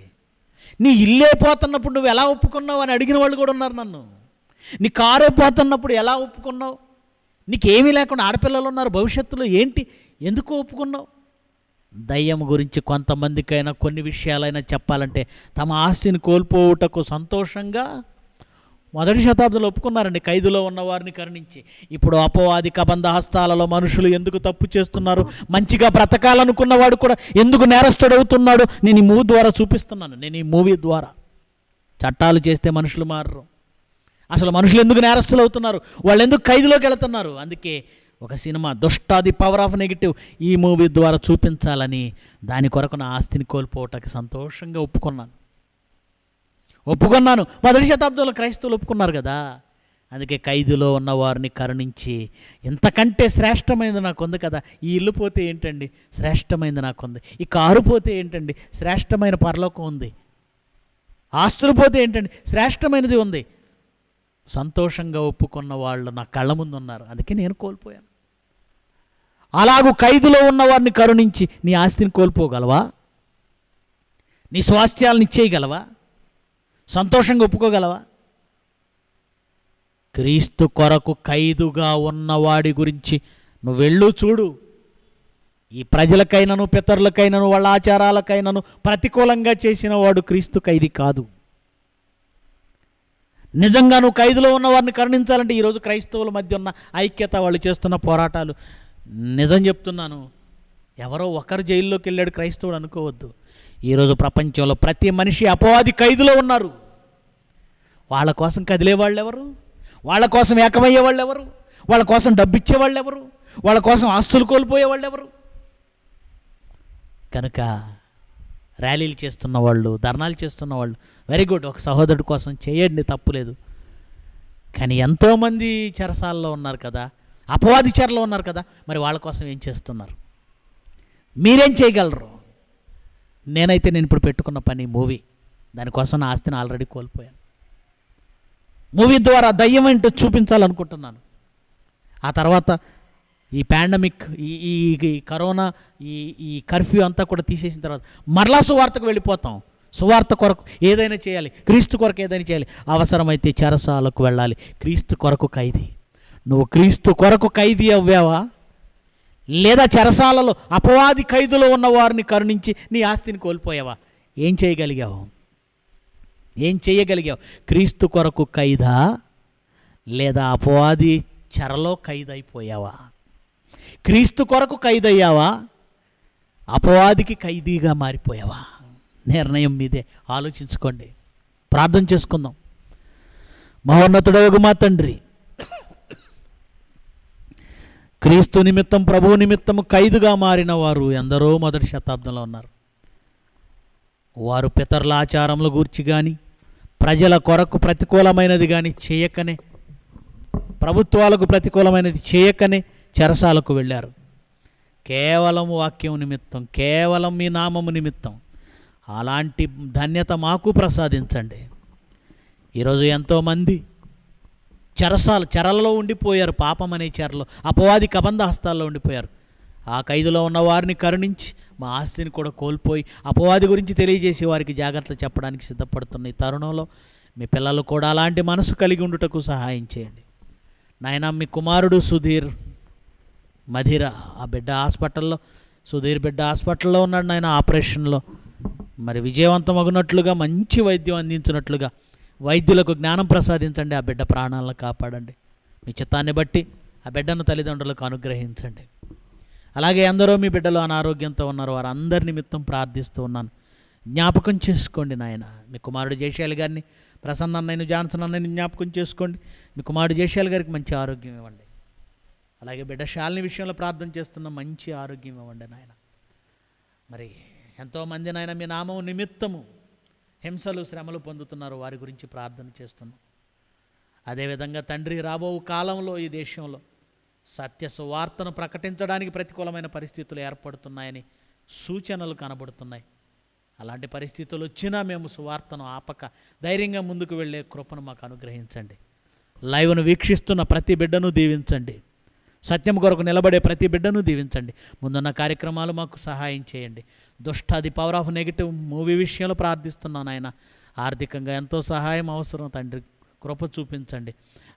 నీ ఇల్లే పోతున్నప్పుడు నువ్వు ఎలా ఒప్పుకున్నావు అని అడిగిన వాళ్ళు కూడా ఉన్నారు నన్ను నీ కారే పోతున్నప్పుడు ఎలా ఒప్పుకున్నావు నీకేమీ లేకుండా ఆడపిల్లలు ఉన్నారు భవిష్యత్తులో ఏంటి ఎందుకు ఒప్పుకున్నావు దయ్యం గురించి కొంతమందికైనా కొన్ని విషయాలైనా చెప్పాలంటే తమ ఆస్తిని కోల్పోవుటకు సంతోషంగా మొదటి శతాబ్దంలో ఒప్పుకున్నారండి ఖైదులో ఉన్న వారిని కరుణించి ఇప్పుడు అపవాది కబంధ హస్తాలలో మనుషులు ఎందుకు తప్పు చేస్తున్నారు మంచిగా బ్రతకాలనుకున్నవాడు కూడా ఎందుకు నేరస్తుడవుతున్నాడు నేను ఈ మూవీ ద్వారా చూపిస్తున్నాను నేను ఈ మూవీ ద్వారా చట్టాలు చేస్తే మనుషులు మారరు అసలు మనుషులు ఎందుకు నేరస్తులు అవుతున్నారు వాళ్ళు ఎందుకు ఖైదులోకి వెళుతున్నారు అందుకే ఒక సినిమా దుష్టాది పవర్ ఆఫ్ నెగిటివ్ ఈ మూవీ ద్వారా చూపించాలని దాని కొరకు నా ఆస్తిని కోల్పోవటానికి సంతోషంగా ఒప్పుకున్నాను ఒప్పుకున్నాను మొదటి శతాబ్దంలో క్రైస్తవులు ఒప్పుకున్నారు కదా అందుకే ఖైదులో ఉన్నవారిని కరుణించి ఇంతకంటే శ్రేష్టమైనది ఉంది కదా ఈ ఇల్లు పోతే ఏంటండి శ్రేష్టమైనది ఉంది ఈ కారు పోతే ఏంటండి శ్రేష్టమైన పరలోకం ఉంది ఆస్తులు పోతే ఏంటండి శ్రేష్టమైనది ఉంది సంతోషంగా ఒప్పుకున్న వాళ్ళు నా కళ్ళ ముందు ఉన్నారు అందుకే నేను కోల్పోయాను అలాగూ ఖైదులో ఉన్నవారిని కరుణించి నీ ఆస్తిని కోల్పోగలవా నీ స్వాస్థ్యాలను ఇచ్చేయగలవా సంతోషంగా ఒప్పుకోగలవా క్రీస్తు కొరకు ఖైదుగా ఉన్నవాడి గురించి నువ్వు వెళ్ళు చూడు ఈ ప్రజలకైనను పితరులకైనను వాళ్ళ ఆచారాలకైనను ప్రతికూలంగా చేసిన వాడు క్రీస్తు ఖైదీ కాదు నిజంగా నువ్వు ఖైదులో ఉన్న వారిని కరుణించాలంటే ఈరోజు క్రైస్తవుల మధ్య ఉన్న ఐక్యత వాళ్ళు చేస్తున్న పోరాటాలు నిజం చెప్తున్నాను ఎవరో ఒకరు జైల్లోకి వెళ్ళాడు క్రైస్తవుడు అనుకోవద్దు ఈరోజు ప్రపంచంలో ప్రతి మనిషి అపవాది ఖైదులో ఉన్నారు వాళ్ళ కోసం కదిలే వాళ్ళు ఎవరు వాళ్ళ కోసం ఏకమయ్యే వాళ్ళు ఎవరు వాళ్ళ కోసం డబ్బిచ్చే వాళ్ళు ఎవరు వాళ్ళ కోసం ఆస్తులు కోల్పోయే వాళ్ళు ఎవరు కనుక ర్యాలీలు చేస్తున్న వాళ్ళు ధర్నాలు చేస్తున్న వాళ్ళు వెరీ గుడ్ ఒక సహోదరుడు కోసం చేయండి తప్పులేదు కానీ ఎంతోమంది చెరసాల్లో ఉన్నారు కదా అపవాది చెరలో ఉన్నారు కదా మరి వాళ్ళ కోసం ఏం చేస్తున్నారు మీరేం చేయగలరు నేనైతే నేను ఇప్పుడు పెట్టుకున్న పని మూవీ దానికోసం నా ఆస్తిని ఆల్రెడీ కోల్పోయాను మూవీ ద్వారా దయ్యం ఏంటో చూపించాలనుకుంటున్నాను ఆ తర్వాత ఈ పాండమిక్ ఈ ఈ కరోనా ఈ ఈ కర్ఫ్యూ అంతా కూడా తీసేసిన తర్వాత మరలా సువార్తకు వెళ్ళిపోతాం సువార్త కొరకు ఏదైనా చేయాలి క్రీస్తు కొరకు ఏదైనా చేయాలి అవసరమైతే చెరసాలకు వెళ్ళాలి క్రీస్తు కొరకు ఖైదీ నువ్వు క్రీస్తు కొరకు ఖైదీ అవ్వావా లేదా చెరసాలలో అపవాది ఖైదులో ఉన్నవారిని కరుణించి నీ ఆస్తిని కోల్పోయావా ఏం చేయగలిగావు ఏం చేయగలిగావు క్రీస్తు కొరకు ఖైదా లేదా అపవాది చెరలో ఖైదైపోయావా క్రీస్తు కొరకు ఖైదయ్యావా అపవాదికి ఖైదీగా మారిపోయావా నిర్ణయం మీదే ఆలోచించుకోండి ప్రార్థన చేసుకుందాం మహోన్నతుడవగు మా తండ్రి క్రీస్తు నిమిత్తం ప్రభు నిమిత్తం ఖైదుగా మారిన వారు ఎందరో మొదటి శతాబ్దంలో ఉన్నారు వారు పితరుల ఆచారముల గూర్చి కానీ ప్రజల కొరకు ప్రతికూలమైనది కానీ చేయకనే ప్రభుత్వాలకు ప్రతికూలమైనది చేయకనే చెరసాలకు వెళ్ళారు కేవలం వాక్యం నిమిత్తం కేవలం మీ నామము నిమిత్తం అలాంటి ధన్యత మాకు ప్రసాదించండి ఈరోజు ఎంతోమంది చెరసాల చెరలలో ఉండిపోయారు పాపం అనే చెరలో అపవాది కబంధ హస్తాల్లో ఉండిపోయారు ఆ ఖైదులో ఉన్న వారిని కరుణించి మా ఆస్తిని కూడా కోల్పోయి అపవాది గురించి తెలియజేసి వారికి జాగ్రత్తలు చెప్పడానికి సిద్ధపడుతున్న ఈ తరుణంలో మీ పిల్లలు కూడా అలాంటి మనసు కలిగి ఉండుటకు సహాయం చేయండి నాయన మీ కుమారుడు సుధీర్ మధిర ఆ బిడ్డ హాస్పిటల్లో సుధీర్ బిడ్డ హాస్పిటల్లో ఉన్నాడు నాయన ఆపరేషన్లో మరి విజయవంతం అగినట్లుగా మంచి వైద్యం అందించినట్లుగా వైద్యులకు జ్ఞానం ప్రసాదించండి ఆ బిడ్డ ప్రాణాలను కాపాడండి మీ చిత్తాన్ని బట్టి ఆ బిడ్డను తల్లిదండ్రులకు అనుగ్రహించండి అలాగే ఎందరో మీ బిడ్డలు అనారోగ్యంతో ఉన్నారు వారందరి నిమిత్తం ప్రార్థిస్తూ ఉన్నాను జ్ఞాపకం చేసుకోండి నాయన మీ కుమారుడు జయశాలి గారిని ప్రసన్న అన్నయ్యను జాన్సన్ అన్నయ్యని జ్ఞాపకం చేసుకోండి మీ కుమారుడు జయశాలి గారికి మంచి ఆరోగ్యం ఇవ్వండి అలాగే బిడ్డ శాలిని విషయంలో ప్రార్థన చేస్తున్న మంచి ఆరోగ్యం ఇవ్వండి నాయన మరి ఎంతోమంది నాయన మీ నామం నిమిత్తము హింసలు శ్రమలు పొందుతున్నారు వారి గురించి ప్రార్థన చేస్తున్నాం అదేవిధంగా తండ్రి రాబో కాలంలో ఈ దేశంలో సత్య సువార్తను ప్రకటించడానికి ప్రతికూలమైన పరిస్థితులు ఏర్పడుతున్నాయని సూచనలు కనబడుతున్నాయి అలాంటి పరిస్థితులు వచ్చినా మేము సువార్తను ఆపక ధైర్యంగా ముందుకు వెళ్ళే కృపను మాకు అనుగ్రహించండి లైవ్ను వీక్షిస్తున్న ప్రతి బిడ్డను దీవించండి సత్యం కొరకు నిలబడే ప్రతి బిడ్డను దీవించండి ముందున్న కార్యక్రమాలు మాకు సహాయం చేయండి Dushta the power of negative movie విషయంలో ప్రార్థిస్తున్నాను ఆయన ఆర్థికంగా ఎంతో సహాయం అవసరం తండ్రి కృప చూపించండి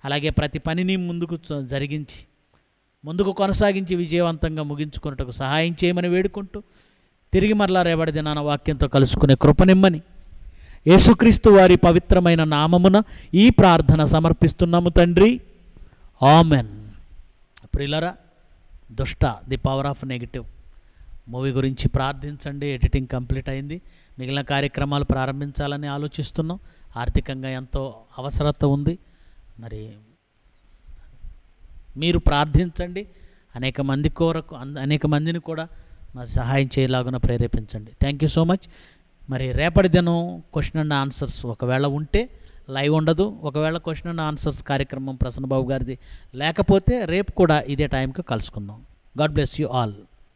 అలాగే ప్రతి పనిని ముందుకు జరిగించి ముందుకు కొనసాగించి విజయవంతంగా ముగించుకున్నట్టుకు సహాయం చేయమని వేడుకుంటూ తిరిగి మరలా రేపటి దినాన వాక్యంతో కలుసుకునే కృపనిమ్మని యేసుక్రీస్తు వారి పవిత్రమైన నామమున ఈ ప్రార్థన సమర్పిస్తున్నాము తండ్రి ఆమెన్ ప్రిలరా Dushta the power of negative movie గురించి ప్రార్థించండి ఎడిటింగ్ కంప్లీట్ అయింది మిగిలిన కార్యక్రమాలు ప్రారంభించాలని ఆలోచిస్తున్నాం ఆర్థికంగా ఎంతో అవసరత ఉంది మరి మీరు ప్రార్థించండి అనేక మంది కోరకు అనేక మందిని కూడా మరి సహాయం చేయలాగా ప్రేరేపించండి థ్యాంక్ యూ సో మచ్ మరి రేపటి దినం క్వశ్చన్ అండ్ ఆన్సర్స్ ఒకవేళ ఉంటే లైవ్ ఉండదు ఒకవేళ క్వశ్చన్ అండ్ ఆన్సర్స్ కార్యక్రమం ప్రసన్నబాబు గారిది లేకపోతే రేపు కూడా ఇదే టైంకి కలుసుకుందాం గాడ్ బ్లెస్ యూ ఆల్